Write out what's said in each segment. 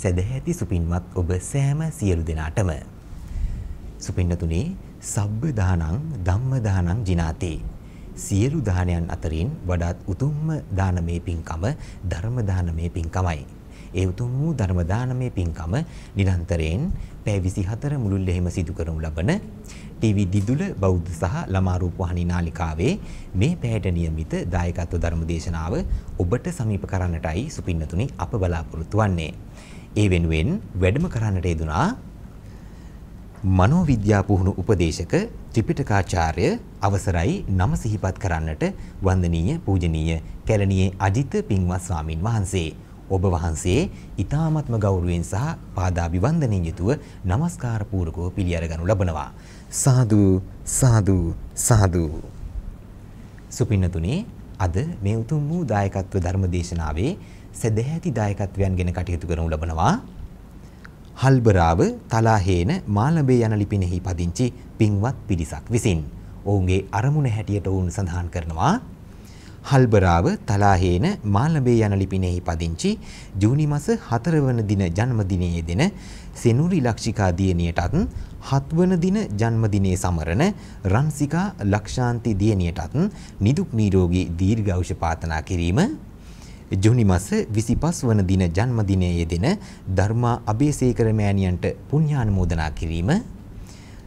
සැදැහැති සුපින්වත් ඔබ සෑම සියලු දෙනාටම. සුපින්නතුනි සබ්බ දානං ධම්ම දානං ජිනාති. සියලු දානයන් අතරින් වඩාත් උතුම්ම දානමේ පින්කම ධර්ම දානමේ පින්කමයි. ඒ උතුම් වූ ධර්ම දානමේ පින්කම නිරන්තරයෙන් පැය 24 මුළුල්ලෙහිම සිදු කරනු ලබන ටීවී දිදුල බෞද්ධ සහ ළමා රූපවාහිනී නාලිකාවේ මේ පැයට નિયમિત දායකත්ව ධර්ම දේශනාව ඔබට සමීප කරන්නටයි සුපින්නතුනි අප බලාපොරොත්තු වන්නේ. ඒ වෙනුවෙන් වැඩම කරන්නට යෙදුනා මනෝවිද්‍යා පුහුණු උපදේශක ත්‍රිපිටකාචාර්ය අවසරයි නම සිහිපත් කරන්නට වන්දනීය පූජනීය කැලණියේ අජිත පින්වත් ස්වාමින් වහන්සේ ඔබ වහන්සේ ඊ타මත්ම ගෞරවයෙන් සහ පාදාභිවන්දනයෙන් යුතුව নমස්කාර පූර්වකව පිළිඅරගනු ලබනවා සාදු සාදු සාදු සුපින්නතුනේ අද මේ උතුම් වූ දායකත්ව ධර්ම දේශනාවේ සදැහැති දායකත්වයන් ගැන කටයුතු කරනු ලබනවා හල්බරාව තලාහේන මාළඹේ යන ලිපිනෙහි පදිංචි පින්වත් පිරිසක් විසින් ඔවුන්ගේ අරමුණ හැටියට ඔවුන් සඳහන් කරනවා හල්බරාව තලාහේන මාළඹේ යන ලිපිනෙහි පදිංචි ජූනි මස 4 වන දින ජන්මදිනයේ දෙන සෙනුරි ලක්ෂිකා දියණියටත් 7 වන දින ජන්මදිනයේ සමරන රන්සිකා ලක්ෂාන්ති දියණියටත් නිදුක් නිරෝගී දීර්ඝායුෂ පාතනා කිරීම ජුනි මස 25 වන දින ජන්මදිනයේ යෙදෙන ධර්මා අබේසේකර මෑණියන්ට පුණ්‍යානුමෝදනා කිරීම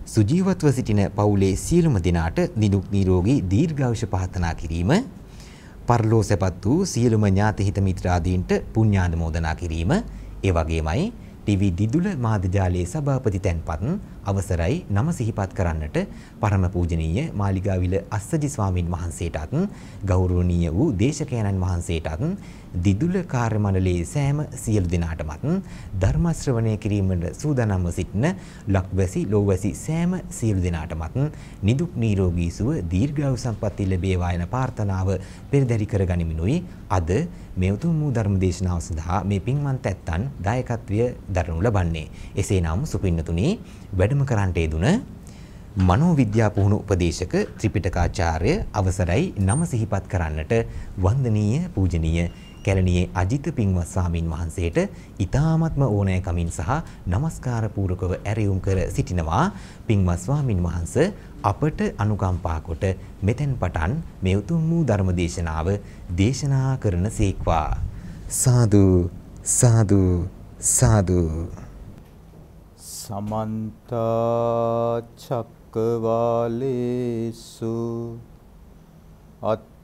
සුජීවත්ව සිටින පවුලේ සියලුම දෙනාට නිදුක් නිරෝගී දීර්ඝායුෂ පහතනා කිරීම පරලෝ සැපත් වූ සියලුම ඥාති හිත මිත්‍රාදීන්ට පුණ්‍යානුමෝදනා කිරීම ඒ වගේමයි ටීවී දිදුල මාධ්‍යාලයේ සභාපති තැන්පත් අවසරයි නම සිහිපත් කරන්නට පරම පූජනීය මාලිගාවිල අස්සජි ස්වාමින් වහන්සේටත් ගෞරවනීය වූ දේශකයන්න් වහන්සේටත් දිදුල කාර්යමණ්ඩලයේ සෑම සියලු දෙනාටමත් ධර්ම ශ්‍රවණය කිරීමට සූදානම්ව සිටින ලක්වැසි ලෝවැසි සෑම සියලු දෙනාටමත් නිදුක් නිරෝගී සුව දීර්ඝායු සම්පන්නිය ලැබේවා යන ප්‍රාර්ථනාව පෙරදරි කරගනිමිනුයි අද මේ උතුම් වූ ධර්ම දේශනාව සඳහා මේ පින්වන්ත ඇත්තන් දායකත්වය දරනු ලබන්නේ. එසේනම් සුපින්නතුනි වැඩම කරන්ට යෙදුන මනෝවිද්‍යා පුහුණු උපදේශක ත්‍රිපිටකාචාර්ය අවසරයි නම සිහිපත් කරන්නට වන්දනීය පූජනීය කැලණියේ අජිත පින්වත් සාමින් වහන්සේට ඊ타මත්ම ඕනෑකමින් සහ নমස්කාර පූර්වකව ඇරයුම් කර සිටිනවා පින්වත් ස්වාමින් වහන්ස අපට අනුකම්පා කොට මෙතෙන් පටන් මේ උතුම් වූ ධර්ම දේශනාව දේශනා කරන සීක්වා සාදු සාදු සාදු සමන්ත චක්කවාලේසු අත්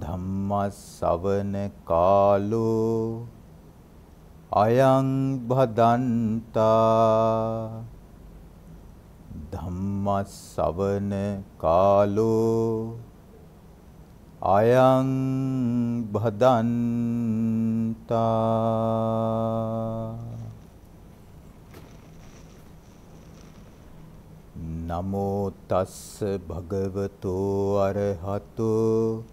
ධම්මස්සවන කාලෝ අයං භදන්තා ධම්මස්සවන කාලෝ අයං භදන්තා නමෝ තස්ස භගවතෝ අරහතෝ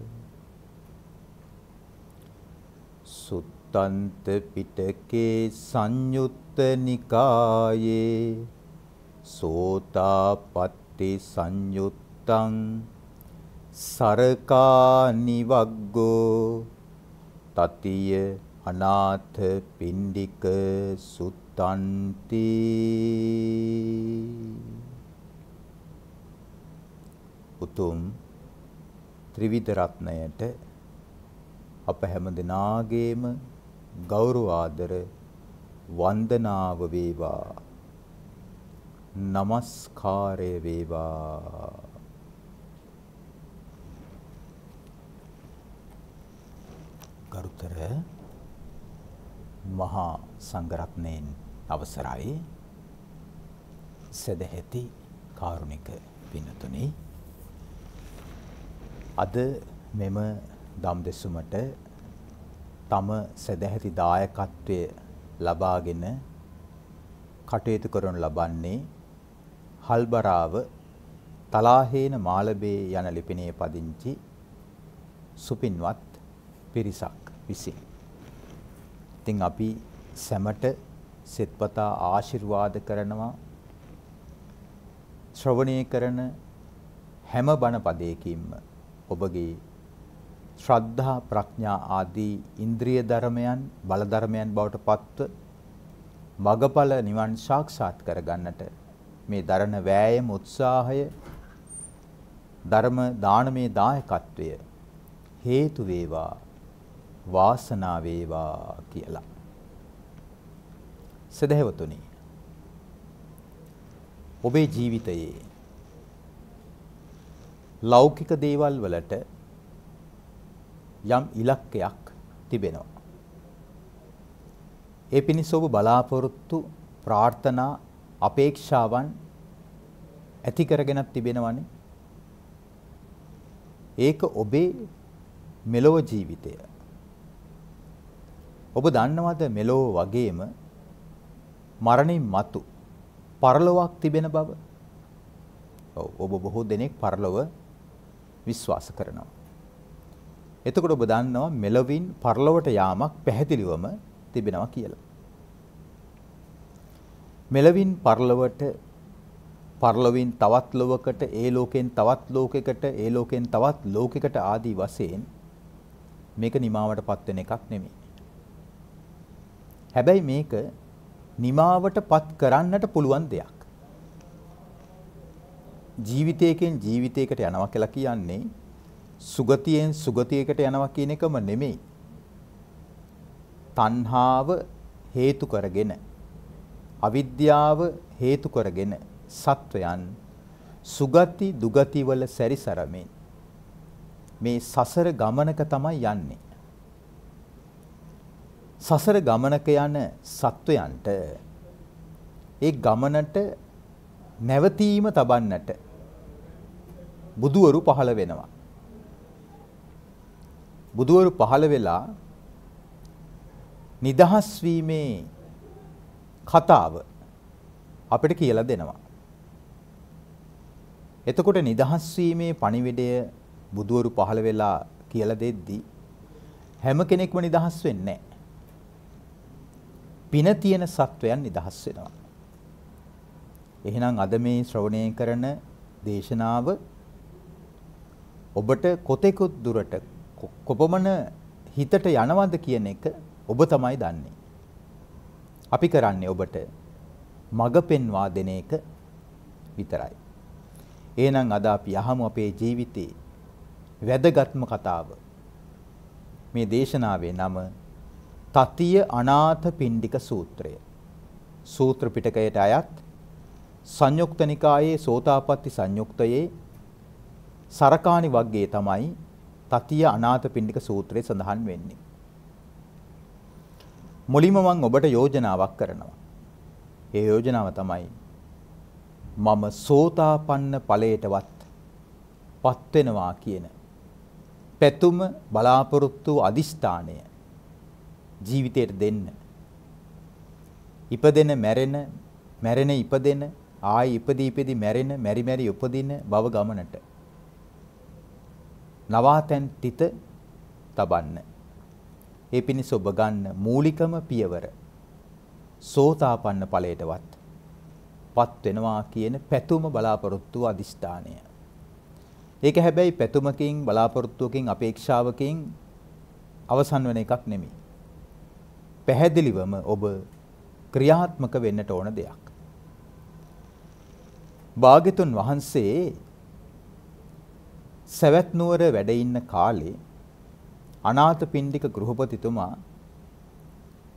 උත්තන්ත පිටකේ සංයුත්ත නිකායේ සෝතාපට්ටි සංයුත්තං සරකා නිවග්ගෝ තතිය අනාථ පින්ඩික සුත්තන්ති උතුම් ත්‍රිවිධ රත්ණයට අප හැම දිනාගේම ගෞරව ආදර වන්දනාව වේවා. নমස්කාරය වේවා. ගරුතර මහා සංඝරත්නයන් අවසරයි සදැහැති කාරුණික පින්තුනි අද මෙම දම් දෙසුමට තම සැදැහැති දායකත්වය ලබාගෙන කටයුතු කරනු ලබන්නේ හල්බරාව තලාහේන මාලබේ යන ලිපිණේ පදිංචි සුපින්වත් පිරිසක් විසින්. ඉතින් අපි සැමට සෙත්පතා ආශිර්වාද කරනවා ශ්‍රවණය කරන හැම බණ පදයකින්ම ඔබගේ ශ්‍රද්ධා ප්‍රඥා ආදී ඉන්ද්‍රිය ධර්මයන් බල ධර්මයන් බවට පත්ව මගඵල නිවන් සාක්ෂාත් කරගන්නට මේ දරණ වෑයම උත්සාහය ධර්ම දානමේ දායකත්වය හේතු වේවා වාසනාව වේවා කියලා. සදහවතුනි ඔබේ ජීවිතයේ ලෞකික දේවල් වලට යම් ඉලක්කයක් තිබෙනවා. ඒ පිණිස ඔබ බලාපොරොත්තු ප්‍රාර්ථනා අපේක්ෂාවන් ඇති කරගෙනත් තිබෙනවනේ. ඒක ඔබේ මෙලොව ජීවිතය. ඔබ දන්නවද මෙලොව වගේම මරණින් මතු පරලොවක් තිබෙන බව? ඔව් ඔබ බොහෝ දෙනෙක් පරලොව විශ්වාස කරනවා. එතකොට ඔබ දන්නවා මෙලවින් පරලොවට යාමක් පැහැදිලිවම තිබෙනවා කියලා. මෙලවින් පරලොවට පරලොවින් තවත් ලොවකට ඒ ලෝකෙන් තවත් ලෝකයකට ඒ ලෝකෙන් තවත් ලෝකයකට ආදී වශයෙන් මේක නිමාවටපත් වෙන එකක් නෙමෙයි. හැබැයි මේක නිමාවටපත් කරන්නට පුළුවන් දෙයක්. ජීවිතයකින් ජීවිතයකට යනවා කියලා කියන්නේ සුගතියෙන් සුගතියකට යනවා කියන එකම නෙමෙයි. තණ්හාව හේතු කරගෙන අවිද්‍යාව හේතු කරගෙන සත්වයන් සුගති දුගති වල සැරිසරමින් මේ සසර ගමනක තමයි යන්නේ. සසර ගමනක යන සත්වයන්ට ඒ ගමනට නැවතීම තබන්නට බුදුවරු පහළ වෙනවා. බුදුවරු පහළ වෙලා නිදහස් වීමේ කතාව අපිට කියලා දෙනවා. එතකොට නිදහස් වීමේ පණිවිඩය බුදුවරු පහළ වෙලා කියලා දෙද්දී හැම කෙනෙක්ම නිදහස් වෙන්නේ නැහැ. පින තියෙන සත්වයන් නිදහස් වෙනවා. එහෙනම් අද මේ ශ්‍රවණය කරන දේශනාව ඔබට කොතෙකුත් දුරට කොපමණ හිතට යනවද කියන එක ඔබ තමයි දන්නේ. අපි කරන්නේ ඔබට මඟ පෙන්වා දෙන එක විතරයි. එහෙනම් අද අපි අහමු අපේ ජීවිතේ වැදගත්ම කතාව. මේ දේශනාවේ නම තතිය අනාථ පිණ්ඩික සූත්‍රය. සූත්‍ර පිටකයට අයත් සංයුක්ත නිකායේ සෝතාපට්ටි සංයුක්තයේ සරකාණි වග්ගයේ තමයි තතිය අනාථපිණ්ඩික සූත්‍රයේ සඳහන් වෙන්නේ. මුලින්ම මම ඔබට යෝජනාවක් කරනවා. ඒ යෝජනාව තමයි මම සෝතාපන්න ඵලයටවත් පත් වෙනවා කියන පැතුම බලාපොරොත්තු අදිෂ්ඨානය ජීවිතයට දෙන්න. ඉපදෙන මැරෙන මැරෙන ඉපදෙන ආයි ඉපදී ඉපදී මැරෙන මැරි මැරි උපදින බව ගමනට නවාතැන් තිත තබන්න. ඒ පිණිස ඔබ ගන්න මූලිකම පියවර සෝතාපන්න ඵලයටවත් පත් වෙනවා කියන පැතුම බලාපොරොත්තු අදිෂ්ඨානය. ඒක හැබැයි පැතුමකින් බලාපොරොත්තුවකින් අපේක්ෂාවකින් අවසන් වෙන එකක් නෙමෙයි. පැහැදිලිවම ඔබ ක්‍රියාත්මක වෙන්නට ඕන දෙයක්. භාග්‍යතුන් වහන්සේ සවැත් නුවර වැඩ ඉන්න කාලේ අනාථපිණ්ඩික ගෘහපතිතුමා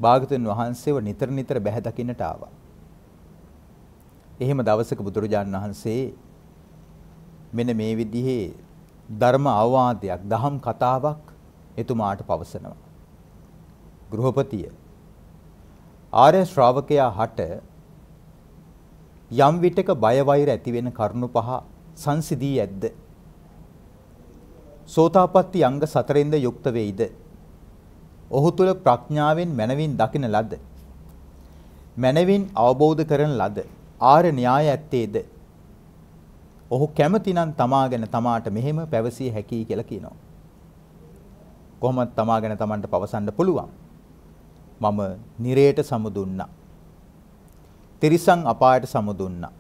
භාගතුන් වහන්සේව නිතර නිතර බැහැ දකින්නට ආවා. එහෙම දවසක බුදුරජාණන් වහන්සේ මෙන්න මේ විදිහේ ධර්ම අවවාදයක්, දහම් කතාවක් එතුමාට පවසනවා. ගෘහපතිය ආර්ය ශ්‍රාවකයා හට යම් විටක බය වෛර ඇති වෙන කරුණු පහ සංසිදී ඇද්ද සෝතාපට්ටි අංග සතරෙන්ද යුක්ත වෙයිද? ඔහු තුල ප්‍රඥාවෙන් මනවින් දකින ලද මනවින් අවබෝධ කරන ලද ආර්ය න්‍යාය ඇත්තේද? ඔහු කැමතිනම් තමා ගැන තමාට මෙහෙම පැවසිය හැකියි කියලා කියනවා. කොහොමද තමා ගැන තමන්ට පවසන්න පුළුවන් මම නිරේට සමුදුන්නා තිරිසන් අපායට සමුදුන්නා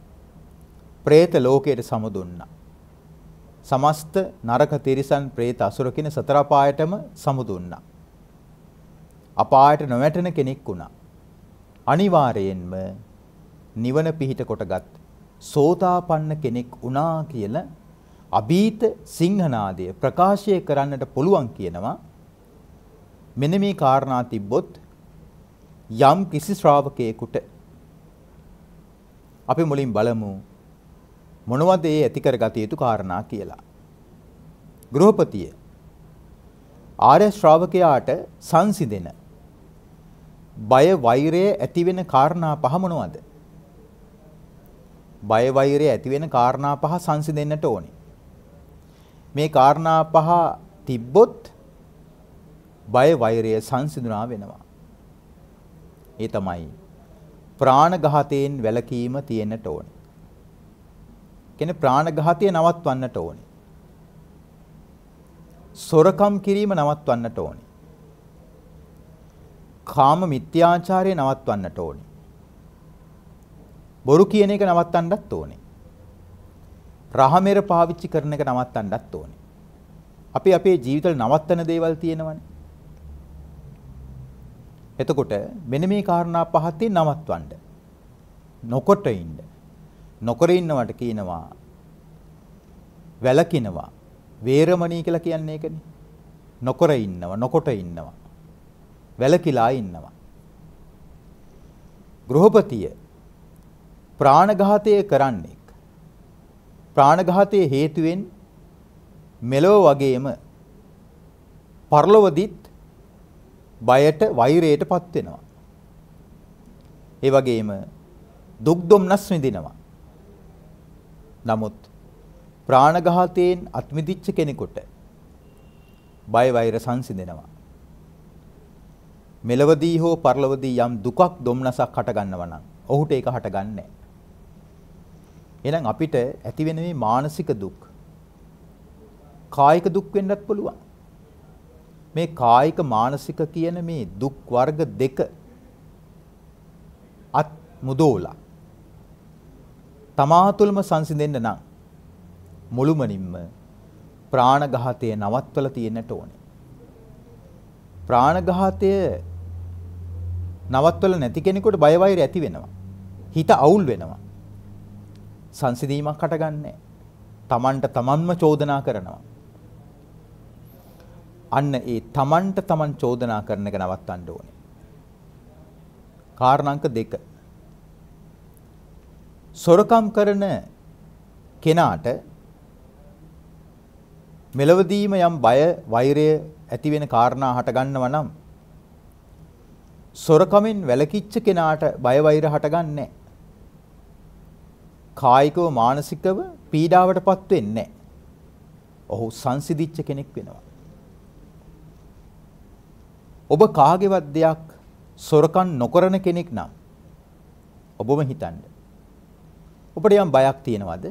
പ്രേත ලෝකයට සමුදුන්නා සමස්ත නරක තිරිසන් പ്രേත අසුර කියන සතර පායටම සමුදුන්නා. අපායට නොවැටෙන කෙනෙක් වුණා. අනිවාර්යයෙන්ම නිවන පිහිට කොටගත් සෝතාපන්න කෙනෙක් වුණා කියලා අභීත සිංහනාදය ප්‍රකාශය කරන්නට පුළුවන් කියනවා. මෙන්න මේ කාරණා තිබ්බොත් යම් කිසි ශ්‍රාවකයෙකුට අපි මුලින් බලමු මොනවද ඒ ඇති කරගත යුතු කාරණා කියලා. ගෘහපතිය ආර්ය ශ්‍රාවකයාට සංසිඳෙන බය වෛරය ඇති වෙන කාරණා පහ මොනවද? බය වෛරය ඇති වෙන කාරණා පහ සංසිඳෙන්නට ඕනේ. මේ කාරණා පහ තිබ්බොත් බය වෛරය සංසිඳුණා වෙනවා. ඒ තමයි ප්‍රාණඝාතයෙන් වැළකීම තියෙන්නට ඕනේ. කියන්නේ ප්‍රාණඝාතය නවත්වන්නට ඕනේ. සොරකම් කිරීම නවත්වන්නට ඕනේ. කාම මිත්‍යාචාරය නවත්වන්නට ඕනේ. බොරු කියන එක නවත්තන්නත් ඕනේ. රහමෙර පාවිච්චි කරන එක නවත්තන්නත් ඕනේ. අපි අපේ ජීවිතවල නවත්තන දේවල් තියෙනවනේ. එතකොට මෙන්න මේ කාරණා පහතේ නවත්වන්න. නොකොට ඉන්න. නොකර ඉන්නවට කියනවා වැලකිනවා වේරමණී කියලා කියන්නේ ඒකනේ නොකර ඉන්නවා නොකොට ඉන්නවා වැලකිලා ඉන්නවා ගෘහපතිය ප්‍රාණඝාතය කරන්නේ ප්‍රාණඝාතයේ හේතුවෙන් මෙලොව වගේම පරලොවදිත් බයට වෛරයට පත් වෙනවා ඒ වගේම දුක් දුම්නස් විඳිනවා නමුත් ප්‍රාණඝාතයෙන් අත්මිදිච්ච කෙනෙකුට බය වෛර සංසිඳෙනවා. මෙලවදී හෝ පරලොවදී යම් දුකක් දුම්නසක් හටගන්නවා නම් ඔහුට ඒක හටගන්නේ එහෙනම් අපිට ඇති වෙන මේ මානසික දුක් කායික දුක් වෙන්නත් පුළුවන්. මේ කායික මානසික කියන මේ දුක් වර්ග දෙක අත් මුදෝලා තමා තුළම සංසිඳෙන්න නම් මුළුමනින්ම ප්‍රාණඝාතය නවත්වලා තියෙන්නට ඕනේ. ප්‍රාණඝාතය නවත්වලා නැති කෙනෙකුට බය වෛර ඇති වෙනවා. හිත අවුල් වෙනවා. සංසිඳීමක් හටගන්නේ තමන්ට තමන්ම චෝදනා කරනවා. අන්න ඒ තමන්ට තමන් චෝදනා කරන එක නවත්තන්න ඕනේ. කාරණාංක 2 සොරකම් කරන කෙනාට මෙලවදීම යම් බය වෛරය ඇති වෙන කාරණා හට ගන්නවා නම් සොරකමින් වැළකිච්ච කෙනාට බය වෛර හටගන්නේ කායිකව මානසිකව පීඩාවටපත් වෙන්නේ ඔහු සංසිදිච්ච කෙනෙක් වෙනවා ඔබ කාගේවත් දෙයක් සොරකම් නොකරන කෙනෙක් නම් ඔබම හිතන්නේ ඔබට යම් බයක් තියෙනවද?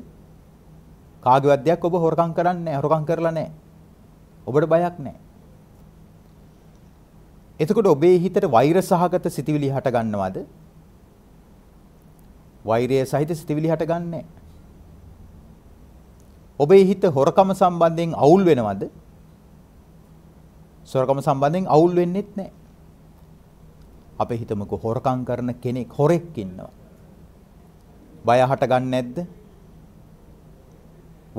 කාගේවත් දෙයක් ඔබ හොරකම් කරන්නේ නැහැ, හොරකම් කරලා නැහැ. ඔබට බයක් නැහැ. එතකොට ඔබේ හිතට වෛර සහගත සිතිවිලි හට ගන්නවද? වෛරය සහිත සිතිවිලි හට ගන්නෑ. ඔබේ හිත හොරකම සම්බන්ධයෙන් අවුල් වෙනවද? සොරකම සම්බන්ධයෙන් අවුල් වෙන්නෙත් නැහැ. අපේ හිතමක හොරකම් කරන කෙනෙක් හොරෙක් ඉන්නවා. බය හටගන්නේ නැද්ද?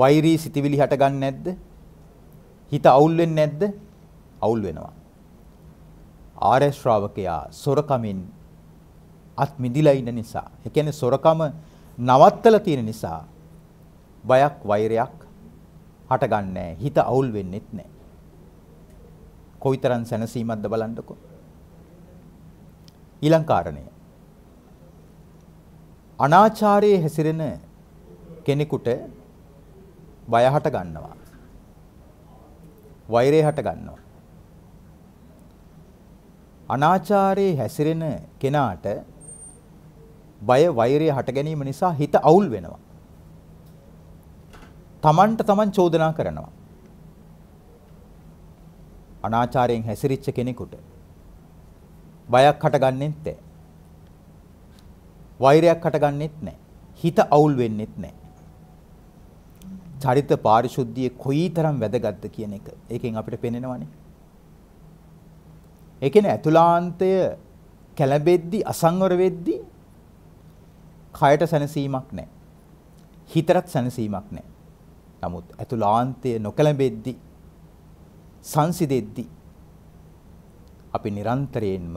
වෛරී සිතිවිලි හටගන්නේ නැද්ද? හිත අවුල් වෙන්නේ නැද්ද? අවුල් වෙනවා. ආර්ය ශ්‍රාවකයා සොරකමින් අත් මිදිලා ඉන්න නිසා, ඒ කියන්නේ සොරකම නවත්තලා තියෙන නිසා බයක් වෛරයක් හටගන්නේ හිත අවුල් වෙන්නෙත් නැහැ. කොයිතරම් සැනසීමක්ද බලන්නකෝ. ඊළඟ කාරණේ අනාචාරයේ හැසිරෙන කෙනෙකුට බය හට ගන්නවා. වෛරය හට ගන්නවා. අනාචාරයේ හැසිරෙන කෙනාට බය වෛරය හට ගැනීම නිසා හිත අවුල් වෙනවා. තමන්ට තමන් චෝදනා කරනවා. අනාචාරයෙන් හැසිරිච්ච කෙනෙකුට බයක් හටගන්නේ නැහැ. වෛරයක් හටගන්නෙත් නැහැ. හිත අවුල් වෙන්නෙත් නැහැ. චරිත පාරිශුද්ධිය කොයිතරම් වැදගත්ද කියන එක ඒකෙන් අපිට පේනවනේ. ඒ කියන්නේ අතුලාන්තය කැළඹෙද්දි අසංවර වෙද්දි කයට සැනසීමක් නැහැ. හිතරත් සැනසීමක් නැහැ. නමුත් අතුලාන්තය නොකැළඹෙද්දි සංසිදෙද්දි අපි නිරන්තරයෙන්ම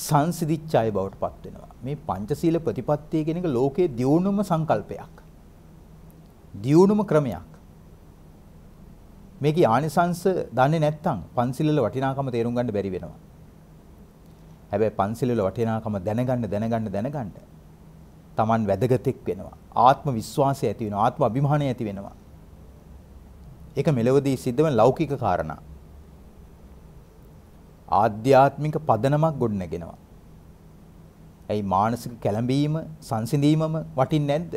සංසිදිච්ච අය බවට පත් වෙනවා. මේ පංචශීල ප්‍රතිපත්තිය කියන එක ලෝකයේ දියුණුම සංකල්පයක්. දියුණුම ක්‍රමයක්. මේකේ ආනිසංශ දන්නේ නැත්නම් පංචශීල වටිනාකම තේරුම් ගන්න බැරි වෙනවා. හැබැයි පංචශීල වටිනාකම දැනගන්න දැනගන්න දැනගන්න Taman වැදගත්ෙක් වෙනවා. ආත්ම විශ්වාසය ඇති වෙනවා. ආත්ම අභිමානය ඇති වෙනවා. ඒක මෙලවදී සිද්ධ වෙන ලෞකික කාරණා. ආධ්‍යාත්මික පදනමක් ගොඩනගෙනවා. ඇයි මානසික කැළඹීම සංසිඳීමම වටින්නේ නැද්ද?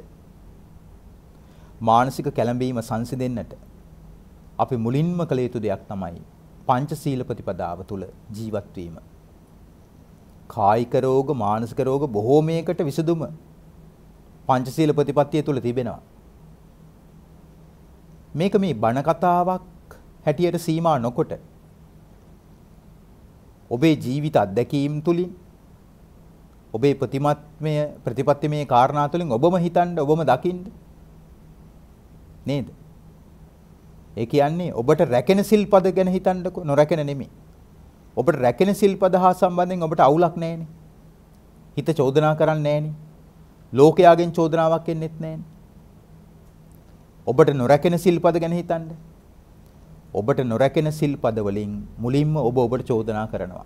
මානසික කැළඹීම සංසිඳෙන්නට අපි මුලින්ම කළ යුතු දෙයක් තමයි පංචශීල ප්‍රතිපදාව තුල ජීවත් වීම. කායික රෝග, මානසික රෝග බොහෝමයකට විසඳුම පංචශීල ප්‍රතිපත්තිය තුල තිබෙනවා. මේක මේ බණ කතාවක් හැටියට සීමා නොකොට ඔබේ ජීවිත අත්දැකීම් තුලින් ඔබේ ප්‍රතිමත්මය ප්‍රතිපත්තිමේ කාරණා තුලින් ඔබම හිතන්න ඔබම දකින්න නේද? ඒ කියන්නේ ඔබට රැකෙන සිල්පද ගැන හිතන්නකො නොරැකෙන නෙමෙයි. ඔබට රැකෙන සිල්පද හා සම්බන්ධයෙන් ඔබට අවුලක් නැහැනේ. හිත චෝදනා කරන්නේ නැහැනේ. ලෝකයාගෙන් චෝදනාවක් එන්නෙත් නැහැනේ. ඔබට නොරැකෙන සිල්පද ගැන හිතන්නේ ඔබට නොරැකෙන සිල්පද වලින් මුලින්ම ඔබ ඔබට චෝදනා කරනවා.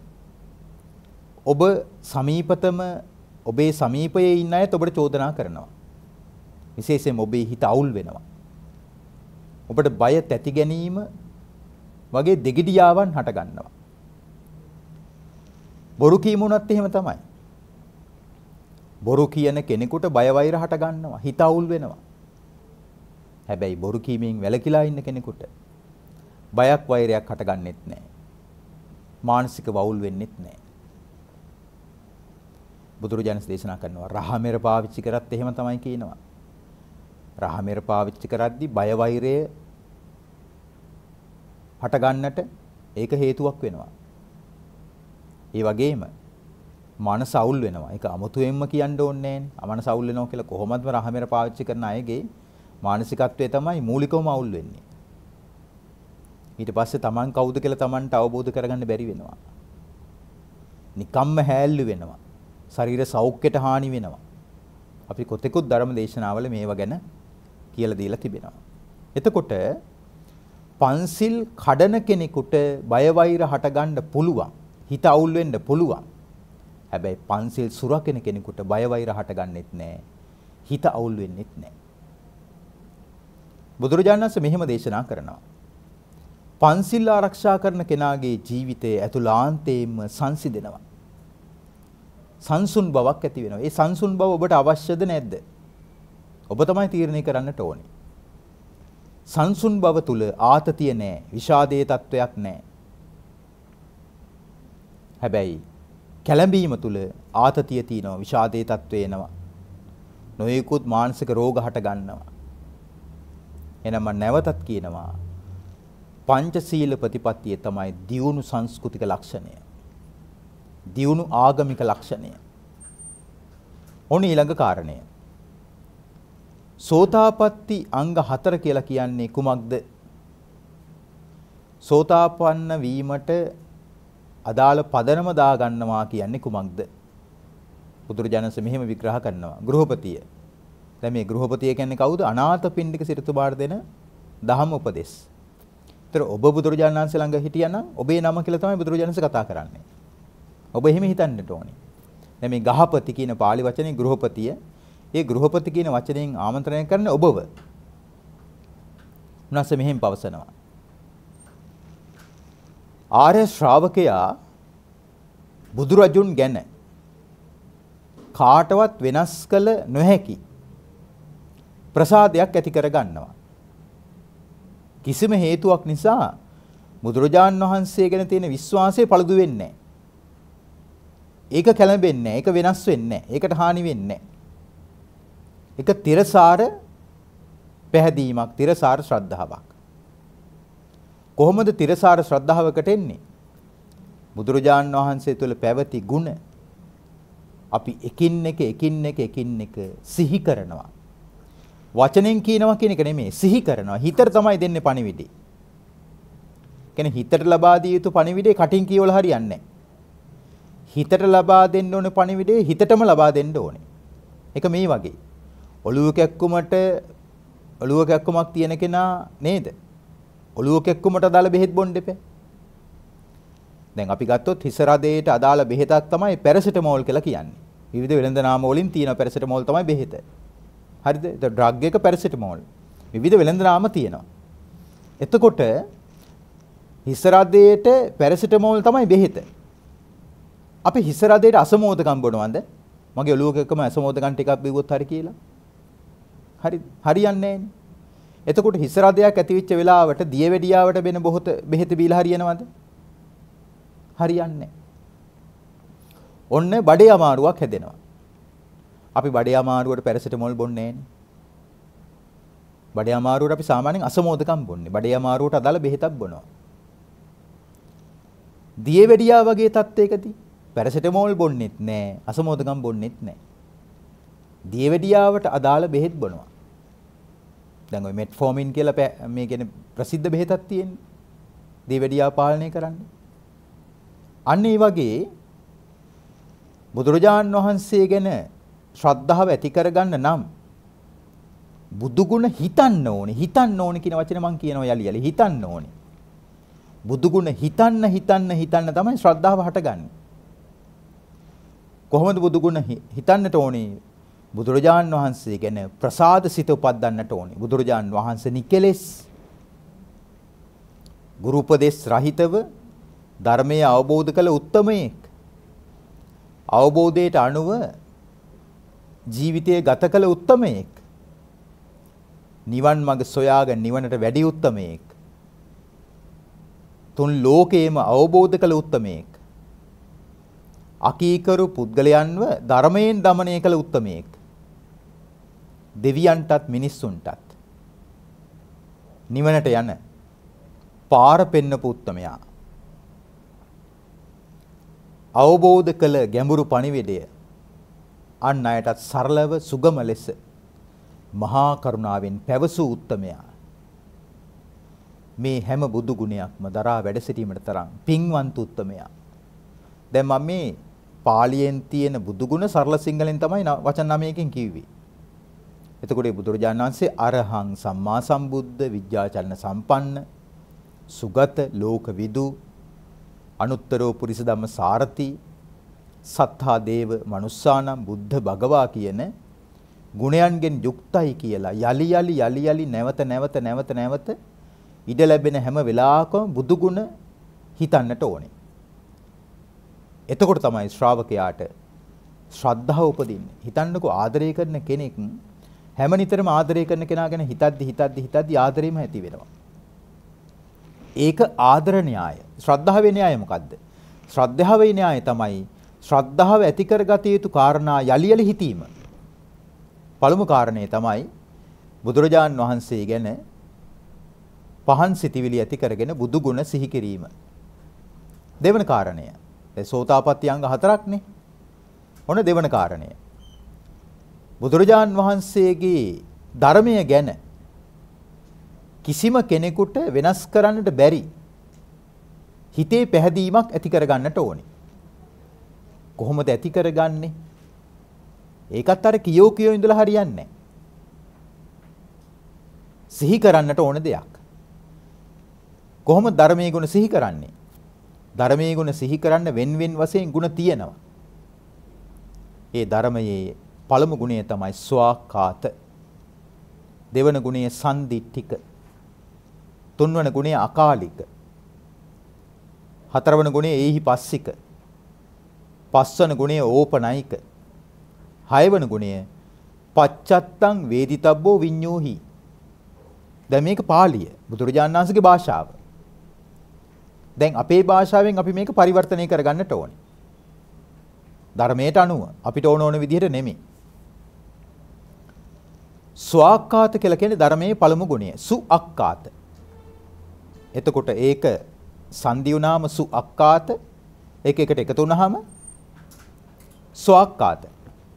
ඔබ සමීපතම ඔබේ සමීපයේ ඉන්න අයත් ඔබට චෝදනා කරනවා. විශේෂයෙන් ඔබේ හිත අවුල් වෙනවා. ඔබට බය තැති ගැනීම වගේ දෙගිඩියාවන් හට ගන්නවා. බොරු කීම උනත් එහෙම තමයි. බොරු කියන කෙනෙකුට බය වෛර හට ගන්නවා, හිත අවුල් වෙනවා. හැබැයි බොරු කීමෙන් වැළකීලා ඉන්න කෙනෙකුට බයක් වෛරයක් හටගන්නෙත් නැහැ. මානසික වවුල් වෙන්නෙත් නැහැ. බුදුරජාණන් දේශනා කරනවා රහමෙර පාවිච්චි කරත් එහෙම තමයි කියනවා. රහමෙර පාවිච්චි කරද්දී බය වෛරය හටගන්නට ඒක හේතුවක් වෙනවා. ඒ වගේම මනස අවුල් වෙනවා. ඒක අමුතුවෙන්ම කියන්න ඕනේ නෑනේ. අමනස අවුල් වෙනවා කියලා කොහොමත්ම රහමෙර පාවිච්චි කරන අයගේ මානසිකත්වය තමයි මූලිකවම අවුල් වෙන්නේ. ඊට පස්සේ Taman කවුද කියලා Tamanට අවබෝධ කරගන්න බැරි වෙනවා. නිකම්ම හැල්ලු වෙනවා. ශරීර සෞඛ්‍යයට හානි වෙනවා. අපි කොතෙකුත් ධර්ම දේශනාවල මේවා ගැන කියලා දීලා තිබෙනවා. එතකොට පන්සිල් කඩන කෙනෙකුට බය වෛර හටගන්න පුළුවන්. හිත අවුල් වෙන්න පුළුවන්. හැබැයි පන්සිල් සුරකින කෙනෙකුට බය වෛර හටගන්නෙත් නෑ. හිත අවුල් වෙන්නෙත් නෑ. බුදුරජාණන් වහන්සේ මෙහෙම දේශනා කරනවා. පන්සිල් ආරක්ෂා කරන කෙනාගේ ජීවිතයේ ඇතුළාන්තයෙන්ම සංසිඳෙනවා. සංසුන් බවක් ඇති වෙනවා. ඒ සංසුන් බව ඔබට අවශ්‍යද නැද්ද? ඔබ තමයි තීරණය කරන්නට ඕනේ. සංසුන් බව තුල ආතතිය නැහැ, විෂාදයේ තත්වයක් නැහැ. හැබැයි කැළඹීම තුල ආතතිය තියෙනවා, විෂාදයේ තත්වය එනවා. නොයෙකුත් මානසික රෝග හට ගන්නවා. එනම නැවතත් කියනවා පංචශීල ප්‍රතිපත්තිය තමයි දියුණු සංස්කෘතික ලක්ෂණය. දියුණු ආගමික ලක්ෂණය. ඔන්න ඊළඟ කාරණය. සෝතාපට්ටි අංග 4 කියලා කියන්නේ කුමක්ද? සෝතාපන්න වීමට අදාළ පදනම දාගන්නවා කියන්නේ කුමක්ද? බුදුරජාණන්ස මෙහෙම විග්‍රහ කරනවා. ගෘහපතිය. දැන් මේ ගෘහපතිය කියන්නේ කවුද? අනාථ පිණ්ඩික සිටුතුමාට දෙන දහම් උපදේශ. ඒතර ඔබ බුදුරජාණන් වහන්සේ ළඟ හිටියානම් ඔබේ නම කියලා තමයි බුදුරජාණන් වහන්සේ කතා කරන්නේ. ඔබ එහෙම හිතන්නට ඕනේ. දැන් මේ ගහපති කියන pāli වචනේ ගෘහපතිය. ඒ ගෘහපති කියන වචනයෙන් ආමන්ත්‍රණය කරන්නේ ඔබව. උනස්ස මෙහෙම පවසනවා. ආර්ය ශ්‍රාවකයා බුදුරජුන් ගැන කාටවත් වෙනස් කළ නොහැකි ප්‍රසාදයක් ඇති කර ගන්නවා. කිසිම හේතුවක් නිසා බුදුරජාන් වහන්සේ ගැන තියෙන විශ්වාසය පළුදු වෙන්නේ ඒක කැළඹෙන්නේ ඒක වෙනස් වෙන්නේ ඒකට හානි වෙන්නේ ඒක තිරසාර පැහැදීමක් තිරසාර ශ්‍රද්ධාවක් කොහොමද තිරසාර ශ්‍රද්ධාවකට එන්නේ බුදුරජාන් වහන්සේ තුළ පැවති ගුණ අපි එකින් එක එකින් එක එකින් එක සිහි කරනවා වචනෙන් කියනවා කියන එක නෙමෙයි සිහි කරනවා. හිතට තමයි දෙන්නේ පණිවිඩය. කියන්නේ හිතට ලබා දිය යුතු පණිවිඩය කටින් කියවලා හරියන්නේ හිතට ලබා දෙන්න ඕනේ පණිවිඩය හිතටම ලබා දෙන්න ඕනේ. ඒක මේ වගේ. ඔළුව කැක්කුමට ඔළුව කැක්කුමක් තියෙන කෙනා නේද? ඔළුව කැක්කුමට දාලා බෙහෙත් බොන්න දෙපේ. දැන් අපි ගත්තොත් හිස රදයට අදාළ බෙහෙතක් තමයි පැරසෙටමෝල් කියලා කියන්නේ. විවිධ වෙළඳ නාම වලින් තියෙන පැරසෙටමෝල් තමයි බෙහෙත. හරිද? ඒ ඩ්‍රග් එක පැරසිටමෝල්. විවිධ වෙළඳ නාම තියෙනවා. එතකොට හිසරදයට පැරසිටමෝල් තමයි බෙහෙත. අපි හිසරදයට අසමෝදකම් බොනවද? මගේ ඔලුවක එකම අසමෝදකම් ටිකක් බිව්වොත් හරි කියලා. හරි හරියන්නේ එතකොට හිසරදයක් ඇතිවෙච්ච වෙලාවට දියවැඩියාවට බෙන බොහොත බෙහෙත බීලා හරියනවද? හරියන්නේ ඔන්න බඩේ අමාරුවක් හැදෙනවා. අපි බඩේ අමාරුවට පැරසෙටමෝල් බොන්නේ නෑනේ. බඩේ අමාරුවට අපි සාමාන්‍යයෙන් අසමෝදකම් බොන්නේ. බඩේ අමාරුවට අදාළ බෙහෙතක් බොනවා. දියවැඩියා වගේ තත්ත්වයකදී පැරසෙටමෝල් බොන්නෙත් නෑ, අසමෝදකම් බොන්නෙත් නෑ. දියවැඩියාවට අදාළ බෙහෙත් බොනවා. දැන් ওই මෙට්ෆෝමින් කියලා මේ කියන්නේ ප්‍රසිද්ධ බෙහෙතක් තියෙන්නේ. දියවැඩියා පාලනය කරන්නේ. අන්න ඒ වගේ බුදුරජාන් වහන්සේ ගැන ශ්‍රද්ධාව ඇති කරගන්න නම් බුදු ගුණ හිතන්න ඕනේ හිතන්න ඕනේ කියන වචනේ මම කියනවා යලි යලි හිතන්න ඕනේ බුදු ගුණ හිතන්න හිතන්න හිතන්න තමයි ශ්‍රද්ධාව හටගන්නේ කොහොමද බුදු ගුණ හිතන්නට ඕනේ බුදුරජාන් වහන්සේ ගැන ප්‍රසාද සිත උපද්දන්නට ඕනේ. බුදුරජාන් වහන්සේ නිකලෙස් ගුරු උපදේශ රහිතව ධර්මය අවබෝධ කළ උත්තමයෙක්. අවබෝධයට අනුව ජීවිතයේ ගත කළ උත්තමයෙක්. නිවන් මඟ සොයාගෙන නිවනට වැඩි උත්තමයෙක්. තුන් ලෝකයේම අවබෝධ කළ උත්තමයෙක්. අකීකරු පුද්ගලයන්ව ධර්මයෙන් দমনය කළ උත්තමයෙක්. දෙවියන්ටත් මිනිස්සුන්ටත් නිවනට යන පාර පෙන්නපු උත්තමයා. අවබෝධ කළ ගැඹුරු පණිවිඩය අන් අයටත් සරලව සුගම ලෙස මහා කරුණාවෙන් පැවසූ උත්තමයා මේ හැම බුදු ගුණයක්ම දරා වැඩ සිටීමට තරම් පින්වන්ත උත්තමයා දැන් මම මේ පාලියෙන් තියෙන බුදු ගුණ සරල සිංහලෙන් තමයි වචන නමයකින් කිව්වේ එතකොට බුදුරජාණන් වහන්සේ අරහං සම්මා සම්බුද්ධ විද්‍යාචලන සම්පන්න සුගත ලෝකවිදු අනුත්තරෝ පුරිස ධම්ම සාරති සත්හා දේව මනුස්සානම් බුද්ධ භගවා කියන ගුණයන්ගෙන් යුක්තයි කියලා යලි යලි යලි යලි නැවත නැවත නැවත නැවත ඉඩ ලැබෙන හැම වෙලාවකම බුදු ගුණ හිතන්නට ඕනේ. එතකොට තමයි ශ්‍රාවකයාට ශ්‍රද්ධාව උපදින්නේ. හිතන්නකෝ ආදරය කරන කෙනෙක් හැම නිතරම ආදරය කරන කෙනා ගැන හිතද්දි හිතද්දි හිතද්දි ආදරේම ඇති වෙනවා. ඒක ආදර න්‍යාය. ශ්‍රද්ධාවේ න්‍යාය මොකද්ද? ශ්‍රද්ධාවේ න්‍යාය තමයි ශ්‍රද්ධාව ඇති කරගත යුතු කාරණා යලි යලි හිතීම. පළමු කාරණේ තමයි බුදුරජාන් වහන්සේ ගැන පහන් සිතිවිලි ඇති කරගෙන බුදු ගුණ සිහි කිරීම. දෙවන කාරණය. ඒ සෝතාපට්ටි අංග හතරක්නේ. ඔන්න දෙවන කාරණය. බුදුරජාන් වහන්සේගේ ධර්මය ගැන කිසිම කෙනෙකුට වෙනස් කරන්නට බැරි හිතේ පැහැදීමක් ඇති කරගන්නට ඕනේ. කොහොමද ඇති කරගන්නේ? ඒකත් අර කියෝ කියෝ ඉඳලා හරියන්නේ සිහි කරන්නට ඕන දෙයක්. කොහොමද ධර්මයේ ගුණ සිහි කරන්නේ? ධර්මයේ ගුණ සිහි කරන්න wen wen වශයෙන් ගුණ තියෙනවා. ඒ ධර්මයේ පළමු ගුණය තමයි ස්වාකාත. දෙවන ගුණය සන්දිට්ඨික. තුන්වන ගුණය අකාලික. හතරවන ගුණය ඒහි පස්සික. පස්වන ගුණය ඕපනයික. හයවන ගුණය පච්චත්තං වේදිතබ්බෝ විඤ්ඤෝහි. දැන් මේක පාලිය බුදුරජාණන් වහන්සේගේ භාෂාව. දැන් අපේ භාෂාවෙන් අපි මේක පරිවර්තනය කරගන්නට ඕනේ. ධර්මයට අනුව අපිට ඕන ඕන විදිහට නෙමෙයි. ස්වාක්කාත කියලා කියන්නේ ධර්මයේ පළමු ගුණය. සුඅක්කාත. එතකොට ඒක සංදි වුණාම සුඅක්කාත ඒක එකට එකතු වුණාම ස්වාක්කාත.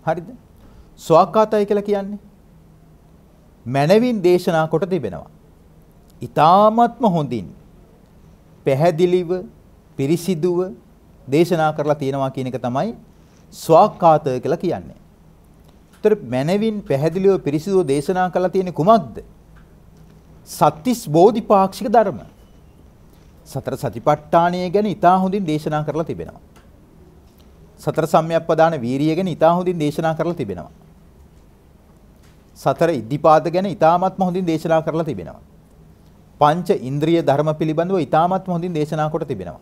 හරිද? ස්වාක්කාතයි කියලා කියන්නේ මනවින් දේශනා කොට තිබෙනවා. ඊ타මත්ම හොඳින් පැහැදිලිව පිරිසිදුව දේශනා කරලා තියෙනවා කියන එක තමයි ස්වාක්කාත කියලා කියන්නේ. ඒතර මනවින් පැහැදිලිව පිරිසිදුව දේශනා කරලා තියෙන්නේ කුමක්ද? සත්‍තිස් බෝධිපාක්ෂික ධර්ම. සතර සතිපට්ඨානය ගැන ඊටා හොඳින් දේශනා කරලා තිබෙනවා. සතර සම්‍යක්පදාන වීරිය ගැන ඉතා හොඳින් දේශනා කරලා තිබෙනවා. සතර ඉද්ධිපාද ගැන ඉතාමත්ම හොඳින් දේශනා කරලා තිබෙනවා. පංච ඉන්ද්‍රිය ධර්ම පිළිබඳව ඉතාමත්ම හොඳින් දේශනා කොට තිබෙනවා.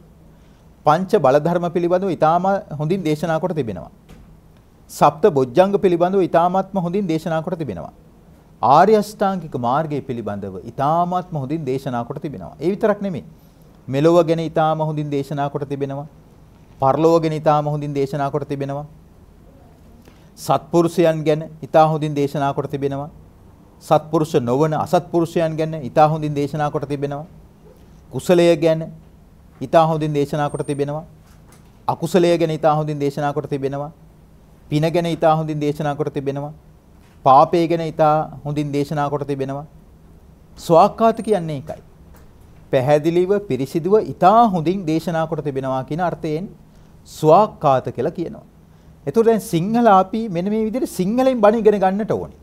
පංච බල ධර්ම පිළිබඳව ඉතාම හොඳින් දේශනා කොට තිබෙනවා. සප්ත බොජ්ජංග පිළිබඳව ඉතාමත්ම හොඳින් දේශනා කොට තිබෙනවා. ආර්ය අෂ්ටාංගික මාර්ගය පිළිබඳව ඉතාමත්ම හොඳින් දේශනා කොට තිබෙනවා. ඒ විතරක් නෙමෙයි. මෙලොව ගැන ඉතාම හොඳින් දේශනා කොට තිබෙනවා. පරලෝක ගැන ඊටාම හොඳින් දේශනා කොට තිබෙනවා. සත්පුරුෂයන් ගැන ඊටා හොඳින් දේශනා කොට තිබෙනවා. සත්පුරුෂ නොවන අසත්පුරුෂයන් ගැන ඊටා හොඳින් දේශනා කොට තිබෙනවා. කුසලය ගැන ඊටා හොඳින් දේශනා කොට තිබෙනවා. අකුසලය ගැන ඊටා හොඳින් දේශනා කොට තිබෙනවා. පින ගැන ඊටා හොඳින් දේශනා කොට තිබෙනවා. පාපය ගැන ඊටා හොඳින් දේශනා කොට තිබෙනවා. ස්වාක්කාත කියන්නේ ඒකයි. පැහැදිලිව පිරිසිදුව ඊටා හොඳින් දේශනා කොට තිබෙනවා කියන අර්ථයෙන් ස්වාක්කාත කියලා කියනවා. එතකොට දැන් සිංහල අපි මෙන්න මේ විදිහට සිංහලෙන් බණ ඉගෙන ගන්නට ඕනේ.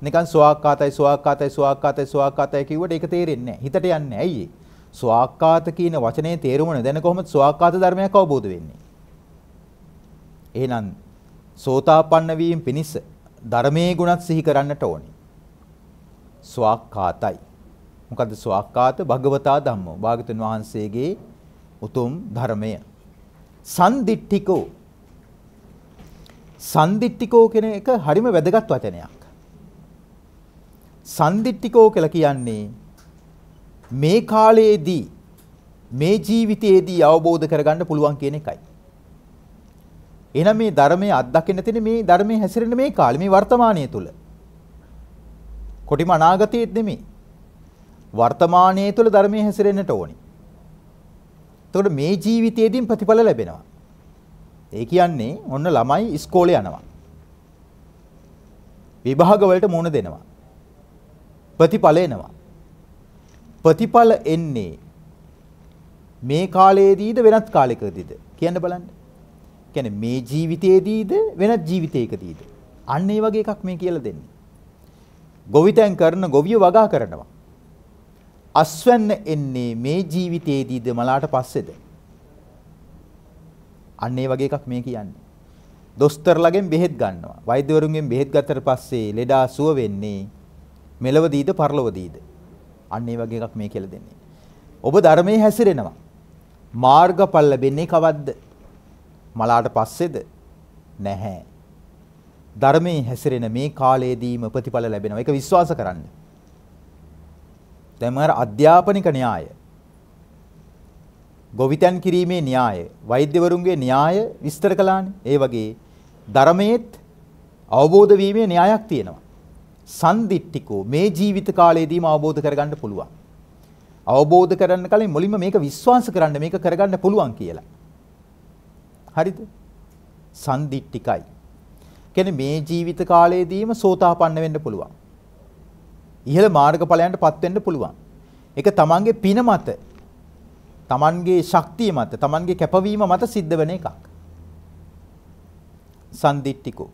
නිකන් ස්වාක්කාතයි ස්වාක්කාතයි ස්වාක්කාතයි ස්වාක්කාතයි කිව්වට ඒක තේරෙන්නේ නැහැ. හිතට යන්නේ නැහැ. ඇයි ඒ? ස්වාක්කාත කියන වචනේ තේරුම නැදෙන කොහොමද ස්වාක්කාත ධර්මයක් අවබෝධ වෙන්නේ? එහෙනම් සෝතාපන්න වීම පිණිස ධර්මයේ ගුණත් සිහි කරන්නට ඕනේ. ස්වාක්කාතයි. මොකද ස්වාක්කාත භගවතා ධම්මෝ. භාගතුන් වහන්සේගේ උතුම් ධර්මය. සන්දිට්ඨිකෝ සන්දිට්ඨිකෝ කියන එක හරිම වැදගත් වචනයක්. සන්දිට්ඨිකෝ කියලා කියන්නේ මේ කාලයේදී මේ ජීවිතයේදී අවබෝධ කරගන්න පුළුවන් කියන එකයි. එහෙනම් මේ ධර්මයේ අත්දකින්න තියෙන මේ ධර්මයේ හැසිරෙන මේ කාලේ මේ වර්තමානය තුල. කොටිම අනාගතයේත් නෙමෙයි. වර්තමානයේ තුල ධර්මයේ හැසිරෙන්නට ඕනේ. එතකොට මේ ජීවිතයේදීන් ප්‍රතිඵල ලැබෙනවා. ඒ කියන්නේ ඔන්න ළමයි ඉස්කෝලේ යනවා. විභාග වලට මුණ දෙනවා. ප්‍රතිඵල එනවා. ප්‍රතිඵල එන්නේ මේ කාලයේදීද වෙනත් කාලයකදීද කියන්න බලන්න. කියන්නේ මේ ජීවිතයේදීද වෙනත් ජීවිතයකදීද. අන්න ඒ වගේ එකක් මේ කියලා දෙන්නේ. ගොවිතැන් කරන ගොවිය වගා කරනවා. අස්වැන්න එන්නේ මේ ජීවිතේදීද මලාට පස්සේද? අන්න ඒ වගේ එකක් මේ කියන්නේ. දොස්තරලගෙන් බෙහෙත් ගන්නවා. වෛද්‍යවරුන්ගෙන් බෙහෙත් ගත්තට පස්සේ ලෙඩා සුව වෙන්නේ මෙලවදීද පරලොවදීද? අන්න ඒ වගේ එකක් මේ කියලා දෙන්නේ. ඔබ ධර්මයේ හැසිරෙනවා. මාර්ගඵල ලැබෙන්නේ කවද්ද? මලාට පස්සේද? නැහැ. ධර්මයේ හැසිරෙන මේ කාලයේදීම ප්‍රතිඵල ලැබෙනවා. ඒක විශ්වාස කරන්න. දැන් මම අධ්‍යාපනික න්‍යාය ගොවිතැන් කිරීමේ න්‍යාය වෛද්‍යවරුන්ගේ න්‍යාය විස්තර කළානේ ඒ වගේ ධර්මයේත් අවබෝධ වීමේ න්‍යායක් තියෙනවා සම්දිට්ඨිකෝ මේ ජීවිත කාලයේදීම අවබෝධ කරගන්න පුළුවන් අවබෝධ කරන්න කලින් මුලින්ම මේක විශ්වාස කරන්න මේක කරගන්න පුළුවන් කියලා හරිද සම්දිට්ඨිකයි කියන්නේ මේ ජීවිත කාලයේදීම සෝතාපන්න වෙන්න පුළුවන් ඉහළ මාර්ගඵලයන්ට පත්වෙන්න පුළුවන්. ඒක තමන්ගේ පින මත, තමන්ගේ ශක්තිය මත, තමන්ගේ කැපවීම මත සිද්ධ වෙන එකක්. සන්දිට්ටිකෝ.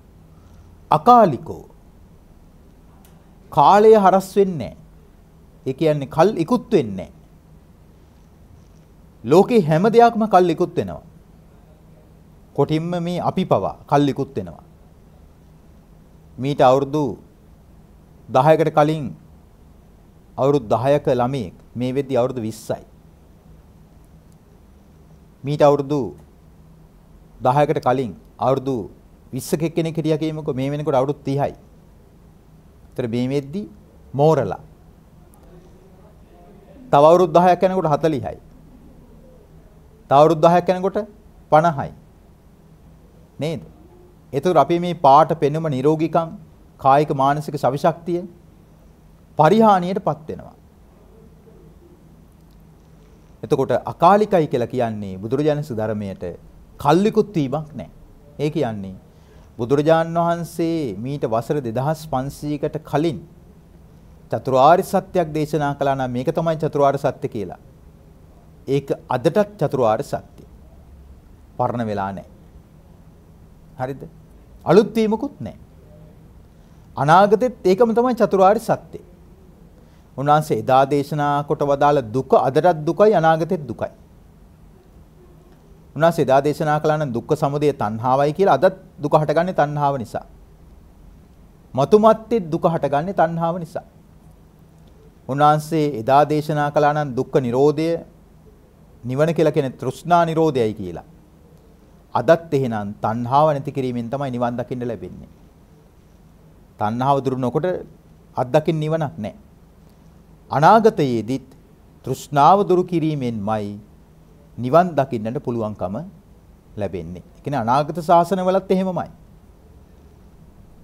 අකාලිකෝ. කාලය හරස් වෙන්නේ නැහැ. ඒ කියන්නේ කල් ඉක්ුත් වෙන්නේ නැහැ. ලෝකේ හැම දෙයක්ම කල් ඉක්ුත් වෙනවා. කොටින්ම මේ අපි පවා කල් ඉක්ුත් වෙනවා. මීට අවුරුදු 10කට කලින් අවුරුදු 10ක ළමයෙක් මේ වෙද්දී අවුරුදු 20යි. මීට අවුරුදු 10කට කලින් අවුරුදු 20ක කෙනෙක් හිටියා කියමුකෝ මේ වෙනකොට අවුරුදු 30යි. ඒතර මේ වෙද්දී මෝරලා. තව අවුරුදු 10ක් යනකොට 40යි. තව අවුරුදු 10ක් යනකොට 50යි. නේද? එතකොට අපි මේ පාට පෙනුම නිරෝගීකම් කායික මානසික සවිශක්තිය පරිහානියටපත් වෙනවා. එතකොට අකාලිකයි කියලා කියන්නේ බුදුරජාණන් සුධර්මයට කල්ලිකුත් වීමක් නැහැ. ඒ කියන්නේ බුදුරජාණන් වහන්සේ මීට වසර 2500කට කලින් චතුරාර්ය සත්‍යයක් දේශනා කළා නම් මේක තමයි චතුරාර්ය සත්‍ය කියලා. ඒක අදටත් චතුරාර්ය සත්‍ය. පරණ වෙලා නැහැ. හරිද? අලුත් වීමකුත් නැහැ. අනාගතෙත් ඒකම තමයි චතුරාර්ය සත්‍යය. උන්වහන්සේ එදා දේශනා කොට වදාළ දුක අදටත් දුකයි අනාගතෙත් දුකයි. උන්වහන්සේ එදා දේශනා කළා නම් දුක්ඛ සමුදය තණ්හාවයි කියලා අදත් දුක හටගන්නේ තණ්හාව නිසා. මතුමත්ති දුක හටගන්නේ තණ්හාව නිසා. උන්වහන්සේ එදා දේශනා කළා නම් දුක්ඛ නිරෝධය නිවන කියලා කියන්නේ තෘෂ්ණා නිරෝධයයි කියලා. අදත් එහෙනම් තණ්හාව නැති කිරීමෙන් තමයි නිවන් දකින්න ලැබෙන්නේ. තණ්හාව දුරු නොකොට අත්දකින්න නිවනක් නැහැ. අනාගතයේදීත් තෘෂ්ණාව දුරු කිරීමෙන්මයි නිවන් දකින්නට පුළුවන්කම ලැබෙන්නේ. ඒ කියන්නේ අනාගත ශාසනවලත් එහෙමමයි.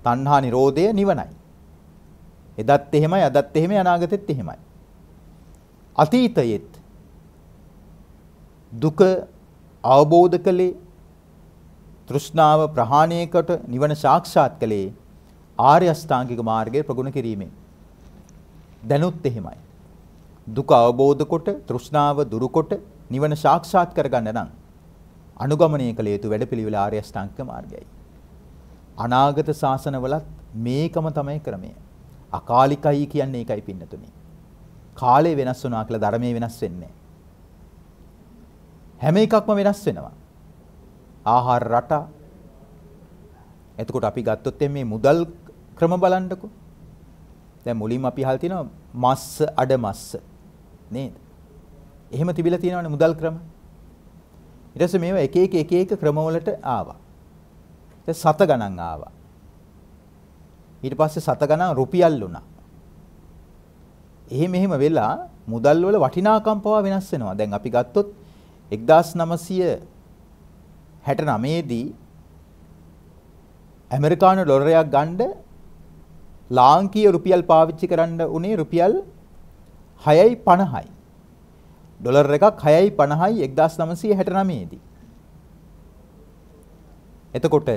තණ්හා නිරෝධය නිවනයි. එදත් එහෙමයි අදත් එහෙමයි අනාගතෙත් එහෙමයි. අතීතයේත් දුක අවබෝධ කළේ තෘෂ්ණාව ප්‍රහාණයකට නිවන සාක්ෂාත් කළේ ආර්ය අෂ්ටාංගික මාර්ගය ප්‍රගුණ කිරීමෙන්. දැනුත් එහෙමයි. දුක අවබෝධ කොට, තෘෂ්ණාව දුරු කොට, නිවන සාක්ෂාත් කරගන්න නම් අනුගමනය කළ යුතු වැඩපිළිවෙල ආර්ය අෂ්ටාංග මාර්ගයයි. අනාගත ශාසනවලත් මේකම තමයි ක්‍රමය. අකාලිකයි කියන්නේ ඒකයි පින්නතුනේ. කාලය වෙනස් වුණා කියලා ධර්මයේ වෙනස් වෙන්නේ හැම එකක්ම වෙනස් වෙනවා. ආහාර රට එතකොට අපි ගත්තොත් මේ මුදල් ක්‍රම බලන්නකෝ දැන් මුලින්ම අපි අහලා තියෙනවා මස්ස අඩ මස්ස නේද? එහෙම තිබිලා තියෙනවානේ මුදල් ක්‍රම. ඊට පස්සේ මේවා එක එක එක එක ක්‍රමවලට ආවා. ඊට සත ගණන් ආවා. ඊට පස්සේ සත ගණන් රුපියල් වුණා. එහෙම එහෙම වෙලා මුදල් වල වටිනාකම් පවා වෙනස් වෙනවා. දැන් අපි ගත්තොත් 1969 දී ඇමරිකානු ඩොලරයක් ගන්න ලාංකීය රුපියල් පාවිච්චි කරන්න උනේ රුපියල් 6යි 50යි. ඩොලර් එකක් 6යි 50යි 1969 දී. එතකොට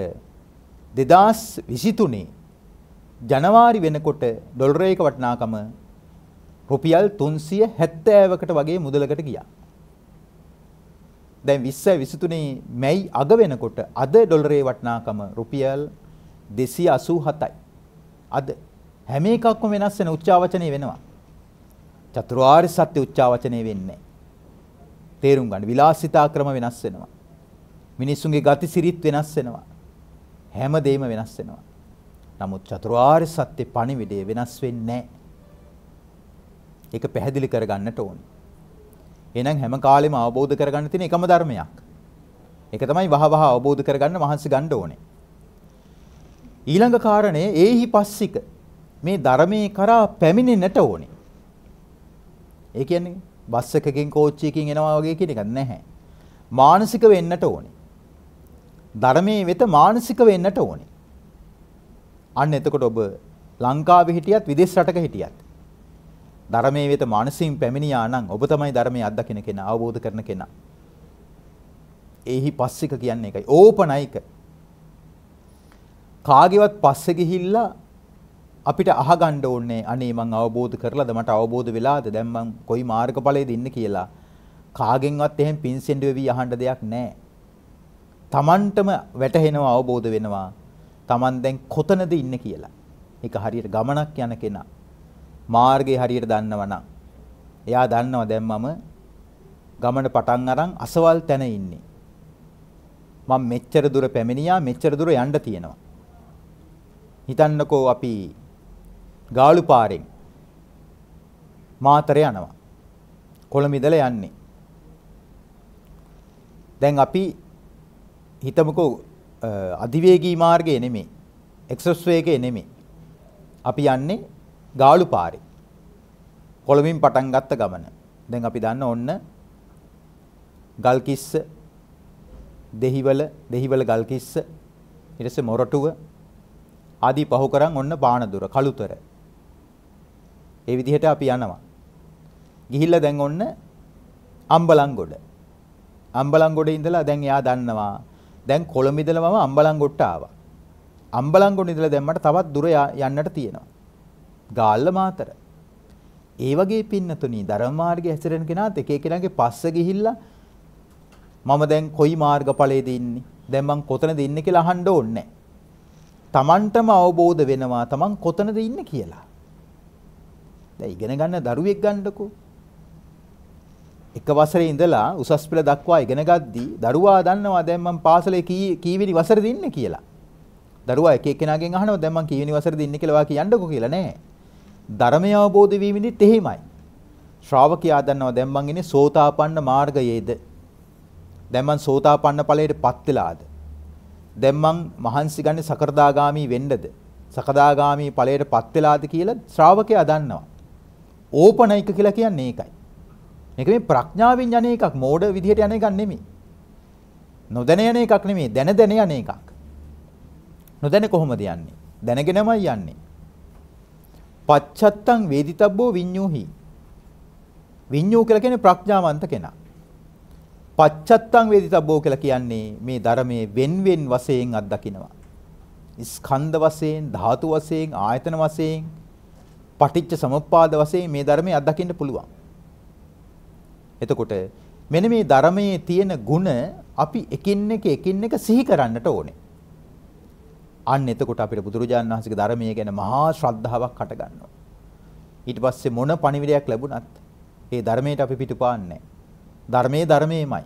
2023 ජනවාරි වෙනකොට ඩොලර් එක වටිනාකම රුපියල් 370කට වගේ මුදලකට ගියා. දැන් 20 23 මැයි අග වෙනකොට අද ඩොලරේ වටිනාකම රුපියල් 287යි. අද හැම එකක්ම වෙනස් වෙන උච්චාවචනය වෙනවා. චතුරාර්ය සත්‍ය උච්චාවචනය වෙන්නේ. තේරුම් ගන්න විලාසිතා ක්‍රම වෙනස් වෙනවා. මිනිස්සුන්ගේ ගති සිරිත් වෙනස් වෙනවා. හැම දෙයක්ම වෙනස් වෙනවා. නමුත් චතුරාර්ය සත්‍ය පණිවිඩය වෙනස් වෙන්නේ නැහැ. ඒක පැහැදිලි කරගන්නට ඕනේ. එහෙනම් හැම කාලෙම අවබෝධ කරගන්න තියෙන එකම ධර්මයක්. ඒක තමයි වහවහ අවබෝධ කරගන්න මහන්සි ගන්න ඕනේ. ඊළඟ කාරණය ඒහි පස්සික මේ ධර්මයේ කරා පැමිණෙන්නට ඕනේ. ඒ කියන්නේ බස් එකකින් කෝච්චියකින් එනවා වගේ කියන එකක් නැහැ. මානසික වෙන්නට ඕනේ. ධර්මයේ වෙත මානසික වෙන්නට ඕනේ. අන්න එතකොට ඔබ ලංකාවේ හිටියත් විදේශ රටක හිටියත් ධර්මයේ වෙත මානසින් පැමිණියා නම් ඔබ තමයි ධර්මයේ අත්දකින කෙනා අවබෝධ කරන කෙනා. ඒහි පස්සික කියන්නේ ඒකයි. ඕපනයික කාගේවත් පස්සේ ගිහිල්ලා අපිට අහගන්න ඕනේ අනේ මං අවබෝධ කරලාද මට අවබෝධ වෙලාද දැන් මං කොයි මාර්ගඵලයේද ඉන්නේ කියලා කාගෙන්වත් එහෙම පින්සෙන්ඩ් වෙවි අහන්න දෙයක් නැහැ. Tamanටම වැටහෙනවා අවබෝධ වෙනවා Taman දැන් කොතනද ඉන්නේ කියලා. ඒක හරියට ගමනක් යන කෙනා මාර්ගය හරියට දන්නවනම් එයා දන්නවා දැන් මම ගමන පටන් අරන් අසවල් තැන ඉන්නේ. මම මෙච්චර දුර පැමිණියා මෙච්චර දුර යන්න තියෙනවා. හිතන්නකෝ අපි ගාලු පාරෙන් මාතර යනවා. කොළඹ ඉඳලා යන්නේ. දැන් අපි හිතමුකෝ අධිවේගී මාර්ගය නෙමෙයි. එක්සස් වේගය නෙමෙයි. අපි යන්නේ ගාලු පාරේ. කොළඹින් පටන් ගත්ත ගමන. දැන් අපි දන්න ඔන්න ගල්කිස්ස දෙහිවල දෙහිවල ගල්කිස්ස ඊට පස්සේ මොරටුව ආදී පහු කරන් ඔන්න බාණදුර කළුතර. ඒ විදිහට අපි යනවා. ගිහිල්ලා දැන් ඔන්න අම්බලන්ගොඩ. අම්බලන්ගොඩේ ඉඳලා දැන් එයා දන්නවා. දැන් කොළඹ ඉඳලා මම අම්බලන්ගොඩට ආවා. අම්බලන්ගොඩ ඉඳලා දැන් මට තවත් දුර යන්නට තියෙනවා. ගාල්ල මාතර. ඒ වගේ පින්නතුණි ධර්ම මාර්ගයේ හැසිරෙන කෙනාත් එක එකනගේ පස්ස ගිහිල්ලා මම දැන් කොයි මාර්ගඵලයේද ඉන්නේ? දැන් මං කොතනද ඉන්නේ කියලා අහන්න ඕනේ නැහැ. Tamanටම අවබෝධ වෙනවා Taman කොතනද ඉන්නේ කියලා. දැන් ඉගෙන ගන්න දරුවෙක් ගන්නකෝ. එක වසරේ ඉඳලා උසස් පෙළ දක්වා ඉගෙන ගද්දී දරුවා දන්නවා දැන් මම පාසලේ කීවෙනි වසරේද ඉන්නේ කියලා. දරුවා එක එක්කෙනාගෙන් අහනවා දැන් මං කීවෙනි වසරේද ඉන්නේ කියලා වා කියන්නකෝ කියලා නෑ. ධර්මය අවබෝධ වීමෙදිත් එහෙමයි. ශ්‍රාවකයා දන්නවා දැන් මං ඉන්නේ සෝතාපන්න මාර්ගයේද. දැන් මං සෝතාපන්න ඵලයට පත් වෙලාද. දැන් මං මහන්සි ගන්නේ සකදාගාමි වෙන්නද? සකදාගාමි ඵලයට පත් වෙලාද කියලා ශ්‍රාවකයා දන්නවා. ඕපනයික කියලා කියන්නේ ඒකයි. මේක මේ ප්‍රඥාවෙන් යන එකක්, මෝඩ විදිහට යන එකක් නෙමෙයි. නොදැන යන එකක් නෙමෙයි, දැන දැන යන එකක්. නොදැන කොහොමද යන්නේ? දැනගෙනමයි යන්නේ. පච්චත්තං වේදිතබ්බෝ විඤ්ඤූහි. විඤ්ඤූ කියලා කියන්නේ ප්‍රඥාවන්ත කෙනා. පච්චත්තං වේදිතබ්බෝ කියලා කියන්නේ මේ ධර්මයේ වෙන්වෙන් වශයෙන් අත්දකිනවා. ස්කන්ධ වශයෙන්, ධාතු වශයෙන්, ආයතන වශයෙන්, පටිච්ච සමුප්පාද වශයෙන් මේ ධර්මයේ අත්දකින්න පුළුවන්. එතකොට මෙන්න මේ ධර්මයේ තියෙන ಗುಣ අපි එකින් එක එකින් එක සිහි කරන්නට ඕනේ. අන්න එතකොට අපිට බුදුරජාණන් වහන්සේගේ ධර්මයේ ගැන මහා ශ්‍රද්ධාවක් හටගන්නවා. ඊට පස්සේ මොන පණිවිඩයක් ලැබුණත් ඒ ධර්මයට අපි පිටුපාන්නේ නැහැ. ධර්මයේ ධර්මයේමයි.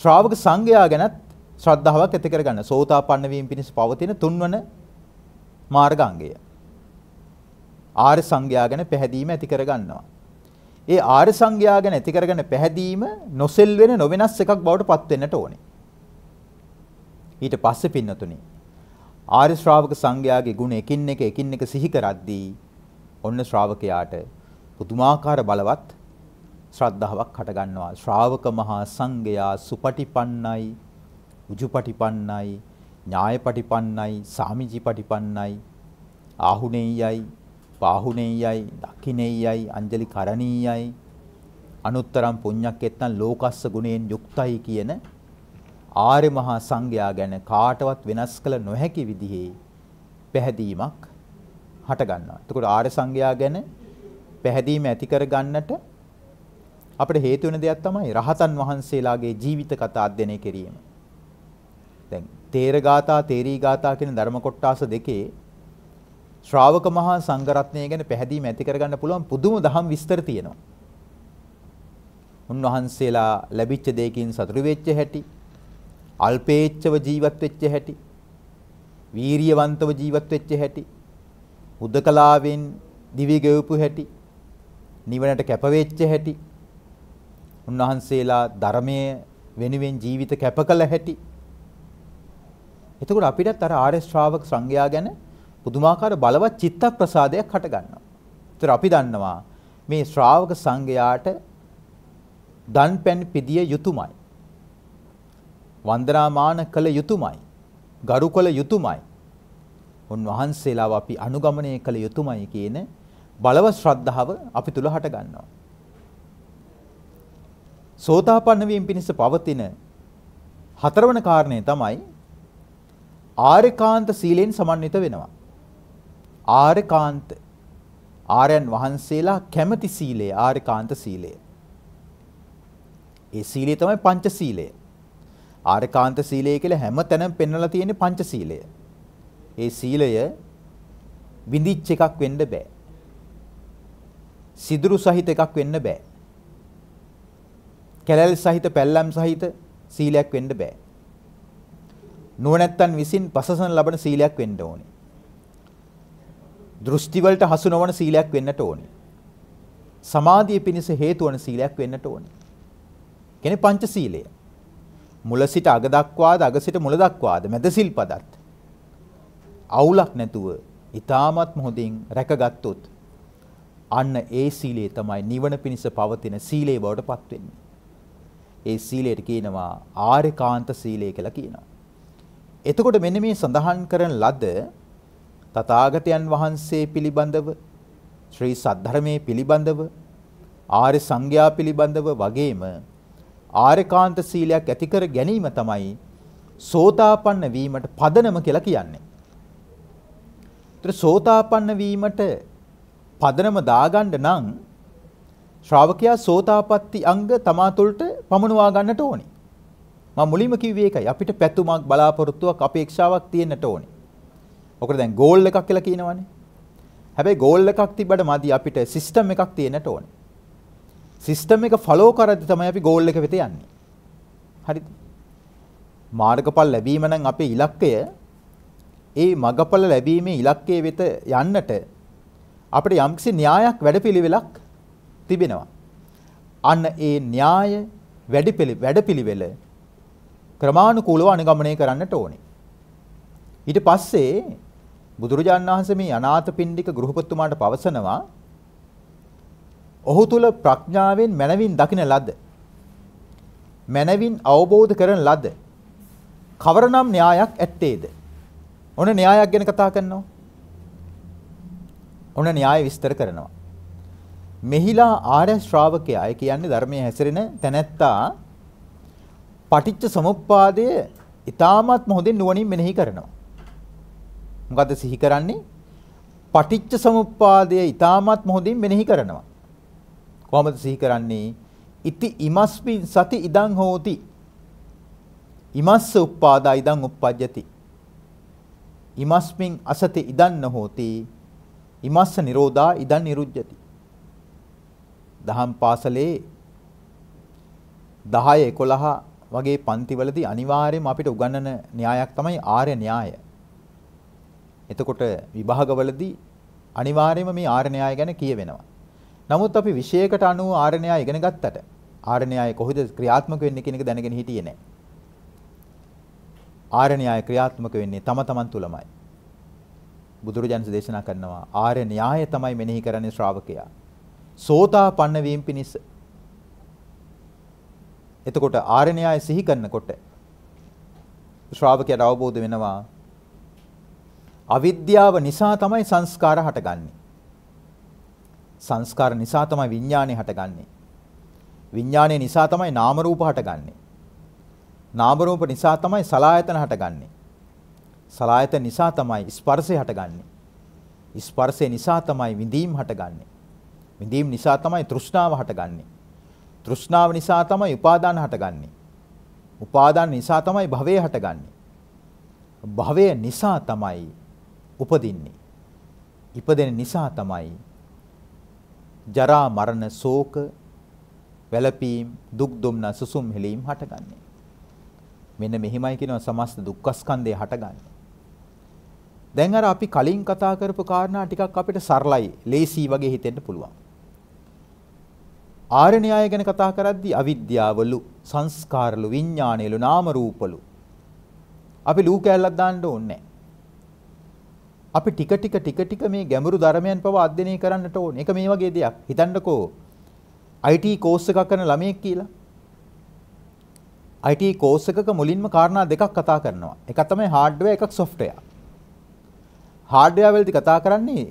ශ්‍රාවක සංඝයා ගැනත් ශ්‍රද්ධාවක් ඇති කරගන්න. සෝතාපන්න වීම පිණිස පවතින තුන්වන මාර්ගාංගය. ආර්ය සංඝයා ගැන පැහැදීම ඇති කරගන්නවා. ඒ ආර්ය සංඝයා ගැන ඇති කරගන්න පැහැදීම නොසෙල් වෙන නොවෙනස් එකක් බවට පත් වෙන්නට ඕනේ. ඊට පස්සේ පින්නතුනි ආර්ය ශ්‍රාවක සංඝයාගේ ගුණ එකින් එක එකින් එක සිහි කරද්දී ඔන්න ශ්‍රාවකයාට පුදුමාකාර බලවත් ශ්‍රද්ධාවක් හටගන්නවා. ශ්‍රාවක මහා සංඝයා සුපටිපන්නයි, උජුපටිපන්නයි, ඥායපටිපන්නයි, සාමිජිපටිපන්නයි, ආහුණෙයයි, පාහුණෙයයි, දක්ඛිනෙයයි, අංජලි කරණීයයි, අනුත්තරම් පුණ්‍යක් එත්තන් ලෝකස්ස ගුණයෙන් යුක්තයි කියන ආර්ය මහා සංඝයා ගැන කාටවත් වෙනස් කළ නොහැකි විදිහේ පැහැදීමක් හට ගන්නවා. එතකොට ආර්ය සංඝයා ගැන පැහැදීම ඇති කර ගන්නට අපිට හේතු වෙන දෙයක් තමයි රහතන් වහන්සේලාගේ ජීවිත කතා අධ්‍යයනය කිරීම. දැන් තේරගාථා තේරීගාථා කියන ධර්ම කොටාස දෙකේ ශ්‍රාවක මහා සංඝරත්නය ගැන පැහැදිලිම ඇති කරගන්න පුළුවන් පුදුම දහම් විස්තර තියෙනවා. උන්වහන්සේලා ලැබිච්ච දෙයකින් සතුටු වෙච්ච හැටි, අල්පේච්ඡව ජීවත් වෙච්ච හැටි, වීරියවන්තව ජීවත් වෙච්ච හැටි, හුදකලාවෙන් දිවි ගෙවපු හැටි, නිවනට කැපවෙච්ච හැටි උන්වහන්සේලා ධර්මයේ වෙනුවෙන් ජීවිත කැප කළ හැටි. එතකොට අපිටත් අර ආර්ය ශ්‍රාවක සංඝයා ගැන පුදුමාකාර බලවත් චිත්ත ප්‍රසාදයක් හට ගන්නවා. ඒතර අපි දන්නවා මේ ශ්‍රාවක සංඝයාට දන්පැන් පිදිය යුතුයමයි. වන්දනාමාන කළ යුතුයමයි. ගරු කළ යුතුයමයි. උන්වහන්සේලාව අපි අනුගමනය කළ යුතුයමයි කියන බලවත් ශ්‍රද්ධාව අපි තුල හට ගන්නවා. සෝතාපන්න වීම පිණිස පවතින හතරවන කාරණය තමයි ආර්යකාන්ත සීලෙන් සමන්විත වෙනවා. ආර්යකාන්ත ආර්යයන් වහන්සේලා කැමති සීලය ආර්යකාන්ත සීලය. ඒ සීලය තමයි පංච සීලය. ආර්යකාන්ත සීලය කියලා හැම තැනම පෙන්වලා තියෙන්නේ පංච සීලය. ඒ සීලය විඳිච්ච එකක් වෙන්න බෑ. සිදුරු සහිත එකක් වෙන්න බෑ. කැලැල් සහිත පැල්ලම් සහිත සීලයක් වෙන්න බෑ. නුවණැත්තන් විසින් පසසන ලබන සීලයක් වෙන්න ඕනේ. දෘෂ්ටි වලට හසු නොවන සීලයක් වෙන්නට ඕනේ. සමාධිය පිණිස හේතු වන සීලයක් වෙන්නට ඕනේ. කියන්නේ පංච සීලය. මුල සිට අග දක්වාද අග සිට මුල දක්වාද මැද සිල්පදත්. අවුලක් නැතුව ඊ타මත් හොඳින් රැකගත්තොත් අන්න ඒ සීලය තමයි නිවන පිණිස පවතින සීලේ බවට පත් වෙන්නේ. ඒ සීලයට කියනවා ආර්යකාන්ත සීලය කියලා කියනවා. එතකොට මෙන්න මේ සඳහන් කරන ලද තථාගතයන් වහන්සේ පිළිබඳව ශ්‍රී සද්ධර්මයේ පිළිබඳව ආර්ය සංඝයා පිළිබඳව වගේම ආර්යකාන්ත සීලයක් ඇති කර ගැනීම තමයි සෝතාපන්න වීමට පදනම කියලා කියන්නේ. ඒතර සෝතාපන්න වීමට පදනම දාගන්න නම් ශ්‍රාවකයා සෝතාපට්ටි අංග තමා තුළට පමනවා ගන්නට ඕනේ. මම මුලින්ම කිව්වේ ඒකයි. අපිට පැතුමක් බලාපොරොත්තුවක් අපේක්ෂාවක් තියෙන්නට ඕනේ. ඔකට දැන් ගෝල් එකක් කියලා කියනවනේ. හැබැයි ගෝල් එකක් තිබ්බට මදි අපිට සිස්ටම් එකක් තියෙන්නට ඕනේ. සිස්ටම් එක ෆලෝ කරද්දී තමයි අපි ගෝල් එක වෙත යන්නේ. හරිද? මාර්ගඵල ලැබීම නම් අපේ ඉලක්කය ඒ මගඵල ලැබීමේ ඉලක්කය වෙත යන්නට අපිට යම්කිසි න්‍යායක් වැඩපිළිවෙලක් තිබෙනවා. අන්න ඒ න්‍යාය වැඩි වැඩපිළිවෙල ක්‍රමානුකූලව අනුගමනය කරන්නට ඕනේ. ඊට පස්සේ බුදුරජාණන් වහන්සේ මේ අනාථපිණ්ඩික ගෘහපතිතුමාට පවසනවා ඔහු තුල ප්‍රඥාවෙන් මනවින් දකින ලද මනවින් අවබෝධ කරන ලද කවරනම් න්‍යායක් ඇත්තේද? ඔන්න න්‍යායක් ගැන කතා කරනවා. ඔන්න න්‍යාය විස්තර කරනවා. මෙහිලා ආර්ය ශ්‍රාවකයා කියන්නේ ධර්මයේ හැසිරෙන තැනැත්තා පටිච්ච සමුප්පාදය ඊ타මත්ම හොඳින් නුවණින් මෙනෙහි කරනවා. මොකද්ද සිහි කරන්නේ? පටිච්ච සමුප්පාදය ඊ타මත්ම හොඳින් මෙනෙහි කරනවා. කොහොමද සිහි කරන්නේ? ඉති ඉමස්මින් සති ඉදං හෝති. ඉමස්ස උප්පාදා ඉදං උප්පජ්ජති. ඉමස්මින් අසති ඉදන් නොහෝති. ඉමස්ස නිරෝධා ඉදන් නිරුජ්ජති. දහම් පාසලේ 10 11 වගේ පන්තිවලදී අනිවාර්යයෙන්ම අපිට උගන්වන න්‍යායක් තමයි ආර්ය න්‍යාය. එතකොට විභාගවලදී අනිවාර්යයෙන්ම මේ ආර්ය න්‍යාය ගැන කියවෙනවා. නමුත් අපි විෂයකට අනුව ආර්ය න්‍යාය ඉගෙන ගත්තට ආර්ය න්‍යාය කොහොමද ක්‍රියාත්මක වෙන්නේ කියන එක දැනගෙන හිටියේ නැහැ. ආර්ය න්‍යාය ක්‍රියාත්මක වෙන්නේ තම තමන් තුළමයි. බුදුරජාණන් දේශනා කරනවා ආර්ය න්‍යාය තමයි මෙනෙහි කරන්නේ ශ්‍රාවකයා. සෝතාපන්න වීම පිණිස එතකොට ආර්යණ්‍යය සිහි කරනකොට ශ්‍රාවකයාට අවබෝධ වෙනවා අවිද්‍යාව නිසා තමයි සංස්කාර හටගන්නේ සංස්කාර නිසා තමයි විඥානය හටගන්නේ විඥානය නිසා තමයි නාම රූප හටගන්නේ නාම රූප නිසා තමයි සලායතන හටගන්නේ සලායතන නිසා තමයි ස්පර්ශය හටගන්නේ ස්පර්ශය නිසා තමයි විඳීම් හටගන්නේ විඳීම නිසා තමයි තෘෂ්ණාව හටගන්නේ. තෘෂ්ණාව නිසා තමයි උපාදාන හටගන්නේ. උපාදාන නිසා තමයි භවය හටගන්නේ. භවය නිසා තමයි උපදින්නේ. ඉපදෙන නිසා තමයි ජරා මරණ ශෝක වැළපීම් දුක් දුම්නස සුසුම් හෙලීම් හටගන්නේ. මෙන්න මෙහිමයි කියනවා සමස්ත දුක්ඛස්කන්ධය හටගන්නේ. දැන් අර අපි කලින් කතා කරපු කාරණා ටිකක් අපිට සරලයි, ලේසි වගේ හිතෙන්න පුළුවන්. ආරණ්‍යය ගැන කතා කරද්දී අවිද්‍යාවලු සංස්කාරලු විඥාණයලු නාම රූපලු අපි ලූ කැලලක් දාන්න ඕනේ අපි ටික ටික ටික ටික මේ ගැඹුරු ධර්මයන් පව අධ්‍යයනය කරන්නට ඕනේ. ඒක මේ වගේ දෙයක්. හිතන්නකෝ IT කෝස් එකක් කරන ළමයෙක් කියලා. IT කෝස් එකක මුලින්ම කාරණා දෙකක් කතා කරනවා. එකක් තමයි hardware එකක් software. hardware වලදී කතා කරන්නේ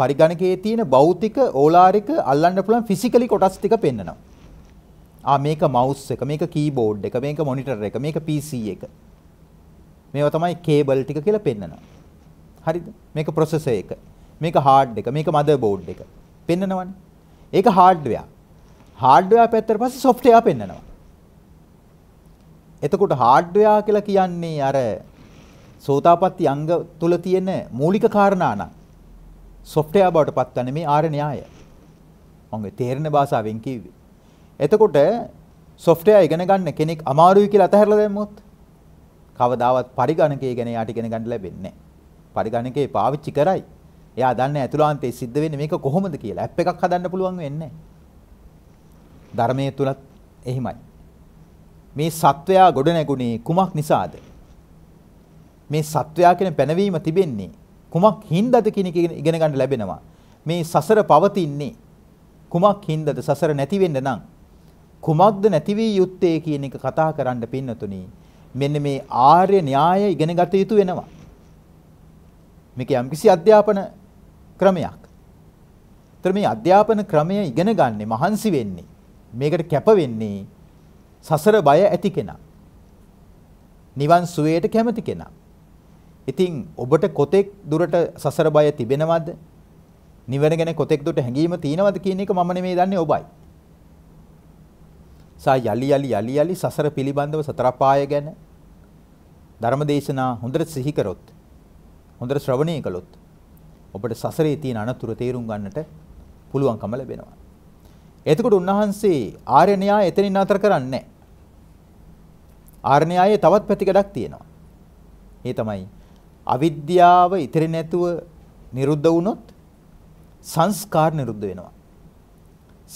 පරිගණකයේ තියෙන භෞතික ඕලාරික අල්ලන්න පුළුවන් ෆිසිකලි කොටස් ටික පෙන්වනවා. ආ මේක මවුස් එක, මේක කීබෝඩ් එක, මේක මොනිටර් එක, මේක PC එක. මේවා තමයි කේබල් ටික කියලා පෙන්වනවා. හරිද? මේක ප්‍රොසෙසර් එක, මේක හાર્ඩ් එක, මේක මදර්බෝඩ් එක. පෙන්වනවනේ. ඒක හાર્ඩ්වෙයා. හાર્ඩ්වෙයා පැත්තට පස්සේ සොෆ්ට්වෙයා පෙන්වනවා. එතකොට හાર્ඩ්වෙයා කියලා කියන්නේ අර සෝතාපට්ටි අංග තුල තියෙන මූලික කාරණා නම් සොෆ්ට්වෙයාර් බවට පත්වන්නේ මේ ආර්ය න්‍යාය. මම තේරෙන භාෂාවෙන් කිව්වේ. එතකොට සොෆ්ට්වෙයාර් ඉගෙන ගන්න කෙනෙක් අමාරුයි කියලා අතහැරලා දැම්මොත් කවදාවත් පරිගණකය ගැන යාට ඉගෙන ගන්න ලැබෙන්නේ නැහැ. පරිගණකේ පාවිච්චි කරයි. එයා දන්නේ ඇතුළාන්තයේ සිද්ධ වෙන්නේ මේක කොහොමද කියලා. ඇප් එකක් හදන්න පුළුවන් වෙන්නේ ධර්මයේ තුලත් එහිමයි. මේ සත්වයා ගොඩ නැගුණේ කුමක් නිසාද? මේ සත්වයා කියන පැනවීම තිබෙන්නේ කුමක් හින්දාද කියන එක ඉගෙන ගන්න ලැබෙනවා. මේ සසර පවතින්නේ කුමක් හින්දාද සසර නැති වෙන්න නම් කුමක්ද නැති වී යුත්තේ කියන එක කතා කරන්න පින්නතුණි. මෙන්න මේ ආර්ය න්‍යාය ඉගෙන ගත යුතු වෙනවා. මේක යම්කිසි අධ්‍යාපන ක්‍රමයක්. ඒතර මේ අධ්‍යාපන ක්‍රමය ඉගෙන ගන්න මහන්සි වෙන්නේ. මේකට කැප වෙන්නේ සසර බය ඇති කෙනා. නිවන් සුවයට කැමති කෙනා. ඉතින් ඔබට කොතෙක් දුරට සසර බය තිබෙනවද? නිවන ගැන කොතෙක් දුරට හැඟීම තියෙනවද කියන එක මම නෙමෙයි දන්නේ ඔබයි. සා යලි යලි යලි යලි සසර පිළිබඳව සතර පාය ගැන ධර්මදේශනා හොඳට සිහි කරොත් හොඳට ශ්‍රවණය කළොත් ඔබට සසරේ තියෙන අනතුරු තේරුම් ගන්නට පුළුවන්කම ලැබෙනවා. එතකොට උන්වහන්සේ ආර්ය න්‍යාය එතනින් නතර කරන්නේ නැහැ. ආර්ය න්‍යායේ තවත් පැතිකඩක් තියෙනවා. ඒ තමයි අවිද්‍යාව ඉතිරි නැතුව නිරුද්ධ වුණොත් සංස්කාර නිරුද්ධ වෙනවා.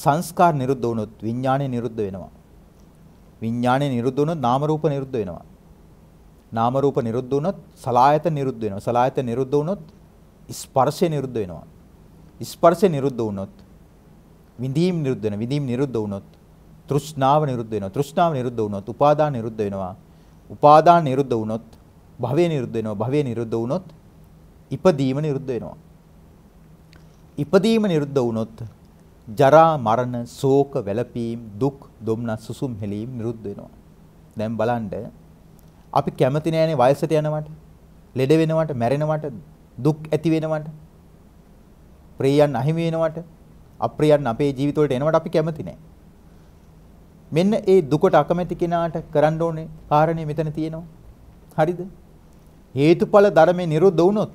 සංස්කාර නිරුද්ධ වුණොත් විඥානය නිරුද්ධ වෙනවා. විඥානය නිරුද්ධ වුණොත් නාම රූප නිරුද්ධ වෙනවා. නාම රූප නිරුද්ධ වුණොත් සලායත නිරුද්ධ වෙනවා. සලායත නිරුද්ධ වුණොත් ස්පර්ශය නිරුද්ධ වෙනවා. ස්පර්ශය නිරුද්ධ වුණොත් විඳීම් නිරුද්ධ වෙනවා. විඳීම් නිරුද්ධ වුණොත් තෘෂ්ණාව නිරුද්ධ වෙනවා. තෘෂ්ණාව නිරුද්ධ වුණොත් උපාදාන නිරුද්ධ වෙනවා. උපාදාන නිරුද්ධ වුණොත් භවය නිරුද්ධ වෙනවා. භවය නිරුද්ධ වුණොත් ඉපදීම නිරුද්ධ වෙනවා. ඉපදීම නිරුද්ධ වුණොත් ජරා මරණ ශෝක වැළපීම් දුක් දුම්නස් සුසුම් හෙලීම් නිරුද්ධ වෙනවා. දැන් බලන්න අපි කැමති නෑනේ වයසට යනවට, ලෙඩ වෙනවට, මැරෙනවට, දුක් ඇති වෙනවට, ප්‍රියයන් අහිමි වෙනවට, අප්‍රියයන් අපේ ජීවිතවලට එනවට අපි කැමති නෑ. මෙන්න ඒ දුකට අකමැති කෙනාට කරන්න ඕනේ කාරණේ මෙතන තියෙනවා. හරිද? හේතුඵල ධර්මේ නිරුද්ධ වුණොත්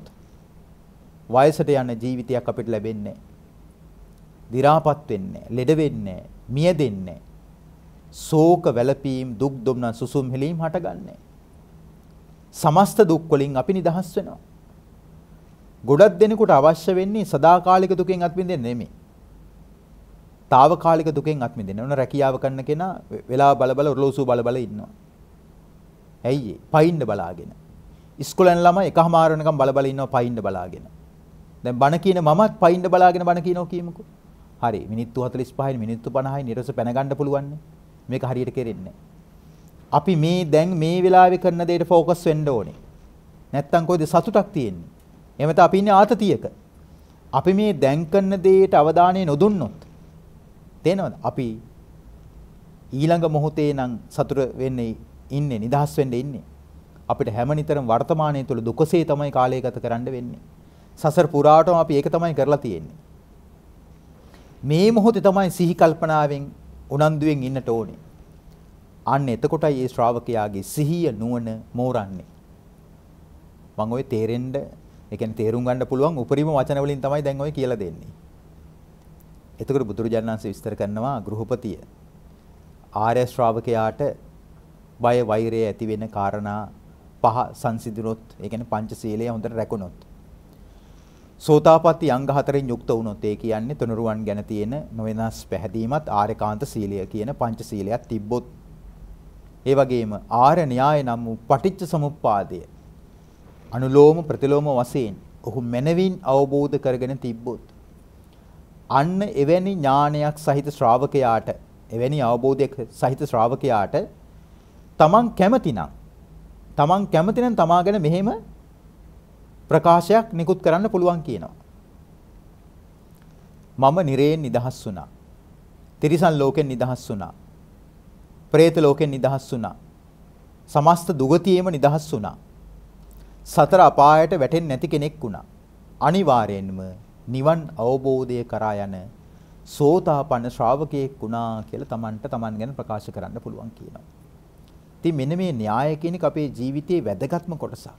වයසට යන ජීවිතයක් අපිට ලැබෙන්නේ නැහැ. දි รา පත් වෙන්නේ නැහැ, ලෙඩ වෙන්නේ නැහැ, මියදෙන්නේ නැහැ. ශෝක වැළපීම්, දුක් දුම්න සුසුම් හෙලීම් හටගන්නේ. සමස්ත දුක් වලින් අපි නිදහස් වෙනවා. ගොඩක් දෙනෙකුට අවශ්‍ය වෙන්නේ සදාකාලික දුකෙන් අත් මිදෙන්න නෙමෙයි. తాවකාලික දුකෙන් අත් මිදෙන්න. ඕන රැකියාව කරන කෙනා වෙලා බල බල ඔරලෝසු බල බල ඉන්නවා. ඇයි ඒ? පයින්න බලාගෙන. ඉස්කෝලෙන් ළමයි එකමාර වෙනකම් බල බල ඉන්නවා පයින්න බලාගෙන. දැන් බණ කියන මමත් පයින්න බලාගෙන බණ කියනවා කියමුකෝ. හරි මිනිත්තු 45යි මිනිත්තු 50යි නිරස පැන ගන්න පුළුවන් මේක හරියට කෙරෙන්නේ අපි මේ දැන් මේ වෙලාවේ කරන දෙයට ફોකස් වෙන්න ඕනේ. නැත්තම් කොයිද සතුටක් තියෙන්නේ? එහෙමත අපි ඉන්නේ ආතතියක. අපි මේ දැන් කරන දෙයට අවධානය නොදුන්නොත් තේනවද? අපි ඊළඟ මොහොතේ නම් සතුට වෙන්නේ ඉන්නේ නිදහස් වෙන්නේ ඉන්නේ. අපිට හැම නිතරම වර්තමානයේ තුල දුකසේ තමයි කාලය ගත කරන්න වෙන්නේ. සසර පුරාටම අපි ඒක තමයි කරලා තියෙන්නේ. මේ මොහොතේ තමයි සිහි කල්පනාවෙන් උනන්දුවෙන් ඉන්නට ඕනේ. අන්න එතකොටයි මේ ශ්‍රාවකයාගේ සිහිය නුවණ මෝරන්නේ. මම ඔය තේරෙන්න, ඒ කියන්නේ තේරුම් ගන්න පුළුවන් උපරිම වචන වලින් තමයි දැන් ඔය කියලා දෙන්නේ. එතකොට බුදුරජාණන්සේ විස්තර කරනවා ගෘහපතිය ආර්ය ශ්‍රාවකයාට බය වෛරය ඇති වෙන කාරණා පහ සංසිඳුනොත් ඒ කියන්නේ පංචශීලය හොඳට රැකුණොත් සෝතාපට්ටි අංග හතරෙන් යුක්ත වුණොත් ඒ කියන්නේ තුනරුවන් ගැන තියෙන නොවෙනස් පැහැදීමත් ආර්යකාන්ත සීලය කියන පංචශීලයක් තිබ්බොත් ඒ වගේම ආර්ය න්‍යාය නම් වූ පටිච්ච සමුප්පාදය අනුලෝම ප්‍රතිලෝම වශයෙන් ඔහු මනවින් අවබෝධ කරගෙන තිබ්බොත් අන්න එවැනි ඥානයක් සහිත ශ්‍රාවකයාට එවැනි අවබෝධයක් සහිත ශ්‍රාවකයාට තමන් කැමතිනම් තමන් කැමති නම් තමා ගැන මෙහෙම ප්‍රකාශයක් නිකුත් කරන්න පුළුවන් කියනවා. මම නිරයෙන් නිදහස් වුණා. තිරිසන් ලෝකෙන් නිදහස් වුණා. പ്രേත ලෝකෙන් නිදහස් වුණා. සමස්ත දුගතියෙම නිදහස් වුණා. සතර අපායට වැටෙන්නේ නැති කෙනෙක් වුණා. අනිවාර්යෙන්ම නිවන් අවබෝධය කරා යන සෝතාපන්න ශ්‍රාවකයෙක් වුණා කියලා Tamanට Taman ගැන ප්‍රකාශ කරන්න පුළුවන් කියනවා. ඉතින් මෙන්න මේ න්‍යාය කියන එක අපේ ජීවිතයේ වැදගත්ම කොටසක්.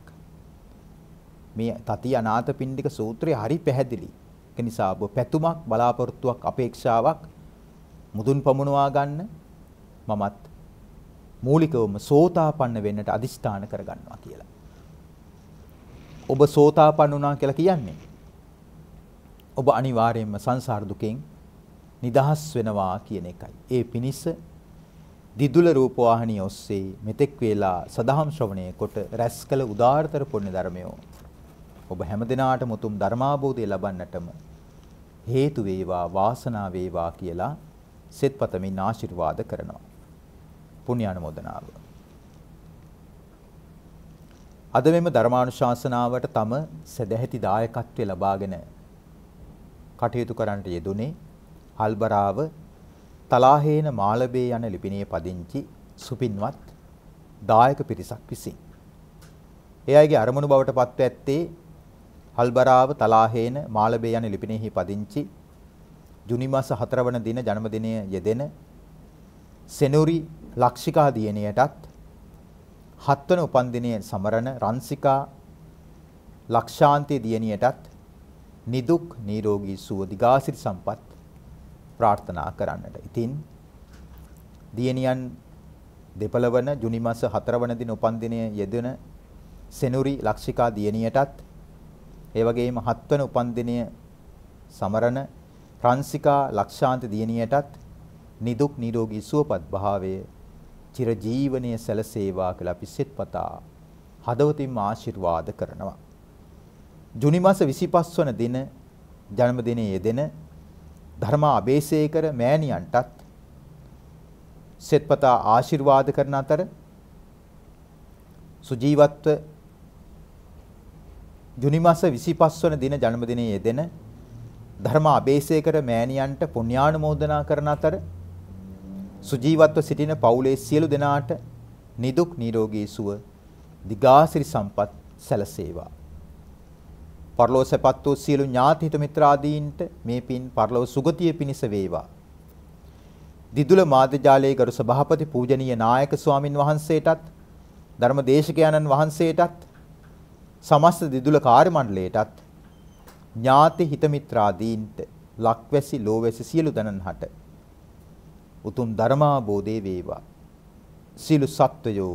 මේ තති අනාථ පිණ්ඩික සූත්‍රය හරි පැහැදිලි. ඒක නිසා ඔබ පැතුමක් බලාපොරොත්තුවක් අපේක්ෂාවක් මුදුන් පමුණවා ගන්න මමත් මූලිකවම සෝතාපන්න වෙන්නට අදිෂ්ඨාන කරගන්නවා කියලා. ඔබ සෝතාපන්න වුණා කියලා කියන්නේ ඔබ අනිවාර්යයෙන්ම සංසාර දුකෙන් නිදහස් වෙනවා කියන එකයි. ඒ පිණිස දිදුල රූපවාහිනිය ඔස්සේ මෙතෙක් වේලා සදහම් ශ්‍රවණය කොට රැස් කළ උදාාරතර පුණ්‍ය ධර්මයෝ ඔබ හැමදිනාටම උතුම් ධර්මාභෝධය ලබන්නටම හේතු වේවා වාසනාව වේවා කියලා සෙත්පතමින් ආශිර්වාද කරනවා. පුණ්‍ය ආනුමෝදනාව. අද මෙම ධර්මානුශාසනාවට තම සදැහැති දායකත්වය ලබාගෙන කටයුතු කරන්නට යෙදුනේ හල්බරාව තලාහේන මාලබේ යන ලිපිණියේ පදිංචි සුපින්වත් දායක පිරිසක් විසින්. ඒ අයගේ අරමුණු බවට පත්ව ඇත්තේ හල්බරාව තලාහේන මාලබේ යන ලිපිණෙහි පදිංචි ජුනි මාස 4 වන දින ජන්මදිනය යෙදෙන සෙනුරි ලක්ෂිකා දියණියටත් හත්වන උපන්දිනය සමරන රන්සිකා ලක්ෂාන්තේ දියණියටත් නිදුක් නිරෝගී සුව දිගාසිරි සම්පත් ප්‍රාර්ථනා කරන්නට. ඉතින් දියණියන් දෙපළවන ජුනි මාස 4 වන දින උපන්දිනයේ යෙදෙන සෙනුරි ලක්ෂිකා දියණියටත් ඒ වගේම 7 වන උපන්දිනය සමරන රන්සිකා ලක්ෂාන්ත දියණියටත් නිදුක් නිරෝගී සුවපත් භාවය චිරජීවනයේ සැලසේවා කියලා අපි සිතපතා හදවතින්ම ආශිර්වාද කරනවා. ජුනි මාස 25 වන දින ජන්මදිනයේ යෙදෙන ධර්මා අබේසේ කර මෑණියන්ටත් සෙත්පතා ආශිර්වාද කරන අතර සුජීවත්ව ජුනි මාස 25 වන දින ජන්මදිනයේ යෙදෙන ධර්මා අබේසේකර මෑණියන්ට පුණ්‍යානුමෝදනා කරන අතර සුජීවත්ව සිටින පවුලේ සියලු දෙනාට නිදුක් නිරෝගී සුව දිගාසිරි සම්පත් සැලසේවා පරලෝ සැපත් වූ සියලු ඥාති හිත මිත්‍රාදීන්ට මේ පින් පරලෝ සුගතිය පිණිස වේවා. දිදුල මාධ්‍යාලයේ ගරු සභාපති පූජනීය නායක ස්වාමින් වහන්සේටත් ධර්ම දේශකයන්න් වහන්සේටත් සමස්ත දිදුල කාර්ය මණ්ඩලයටත් ඥාති හිත මිත්‍රාදීන්ට ලක්වැසි ලෝවැසි සියලු දනන්හට උතුම් ධර්මාබෝධේ වේවා. සියලු සත්වයෝ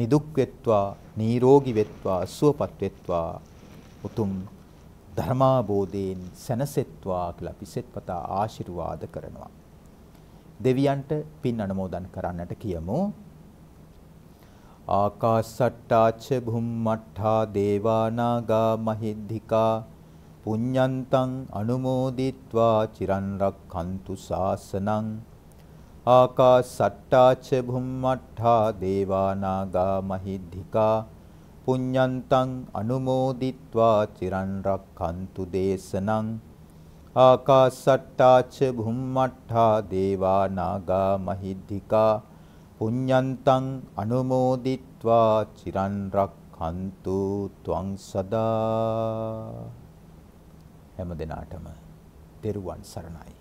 නිදුක් වෙත්වා නිරෝගී වෙත්වා සුවපත් වෙත්වා උතුම් ධර්මාබෝධයෙන් සැනසෙත්වා කියලා අපි සෙත්පතා ආශිර්වාද කරනවා. දෙවියන්ට පින් අනුමෝදන් කරන්නට කියමු. ආකාසට්ටාච භුම්මට්ඨා දේවානාගා මහිද්దికා පුඤ්ඤන්තං අනුමෝදිත්වා චිරන් රක්ඛන්තු සාසනං ආකාසට්ටාච භුම්මට්ඨා දේවානාගා මහිද්దికා පුඤ්ඤන්තං අනුමෝදිත්වා චිරන් රක්ඛන්තු දේශනං ආකාසට්ටාච භුම්මට්ඨා දේවා නාග මහිද්దికා පුඤ්ඤන්තං අනුමෝදිත්වා චිරන් රක්ඛන්තු ත්වං සදා හැම දිනාටම තෙරුවන් සරණයි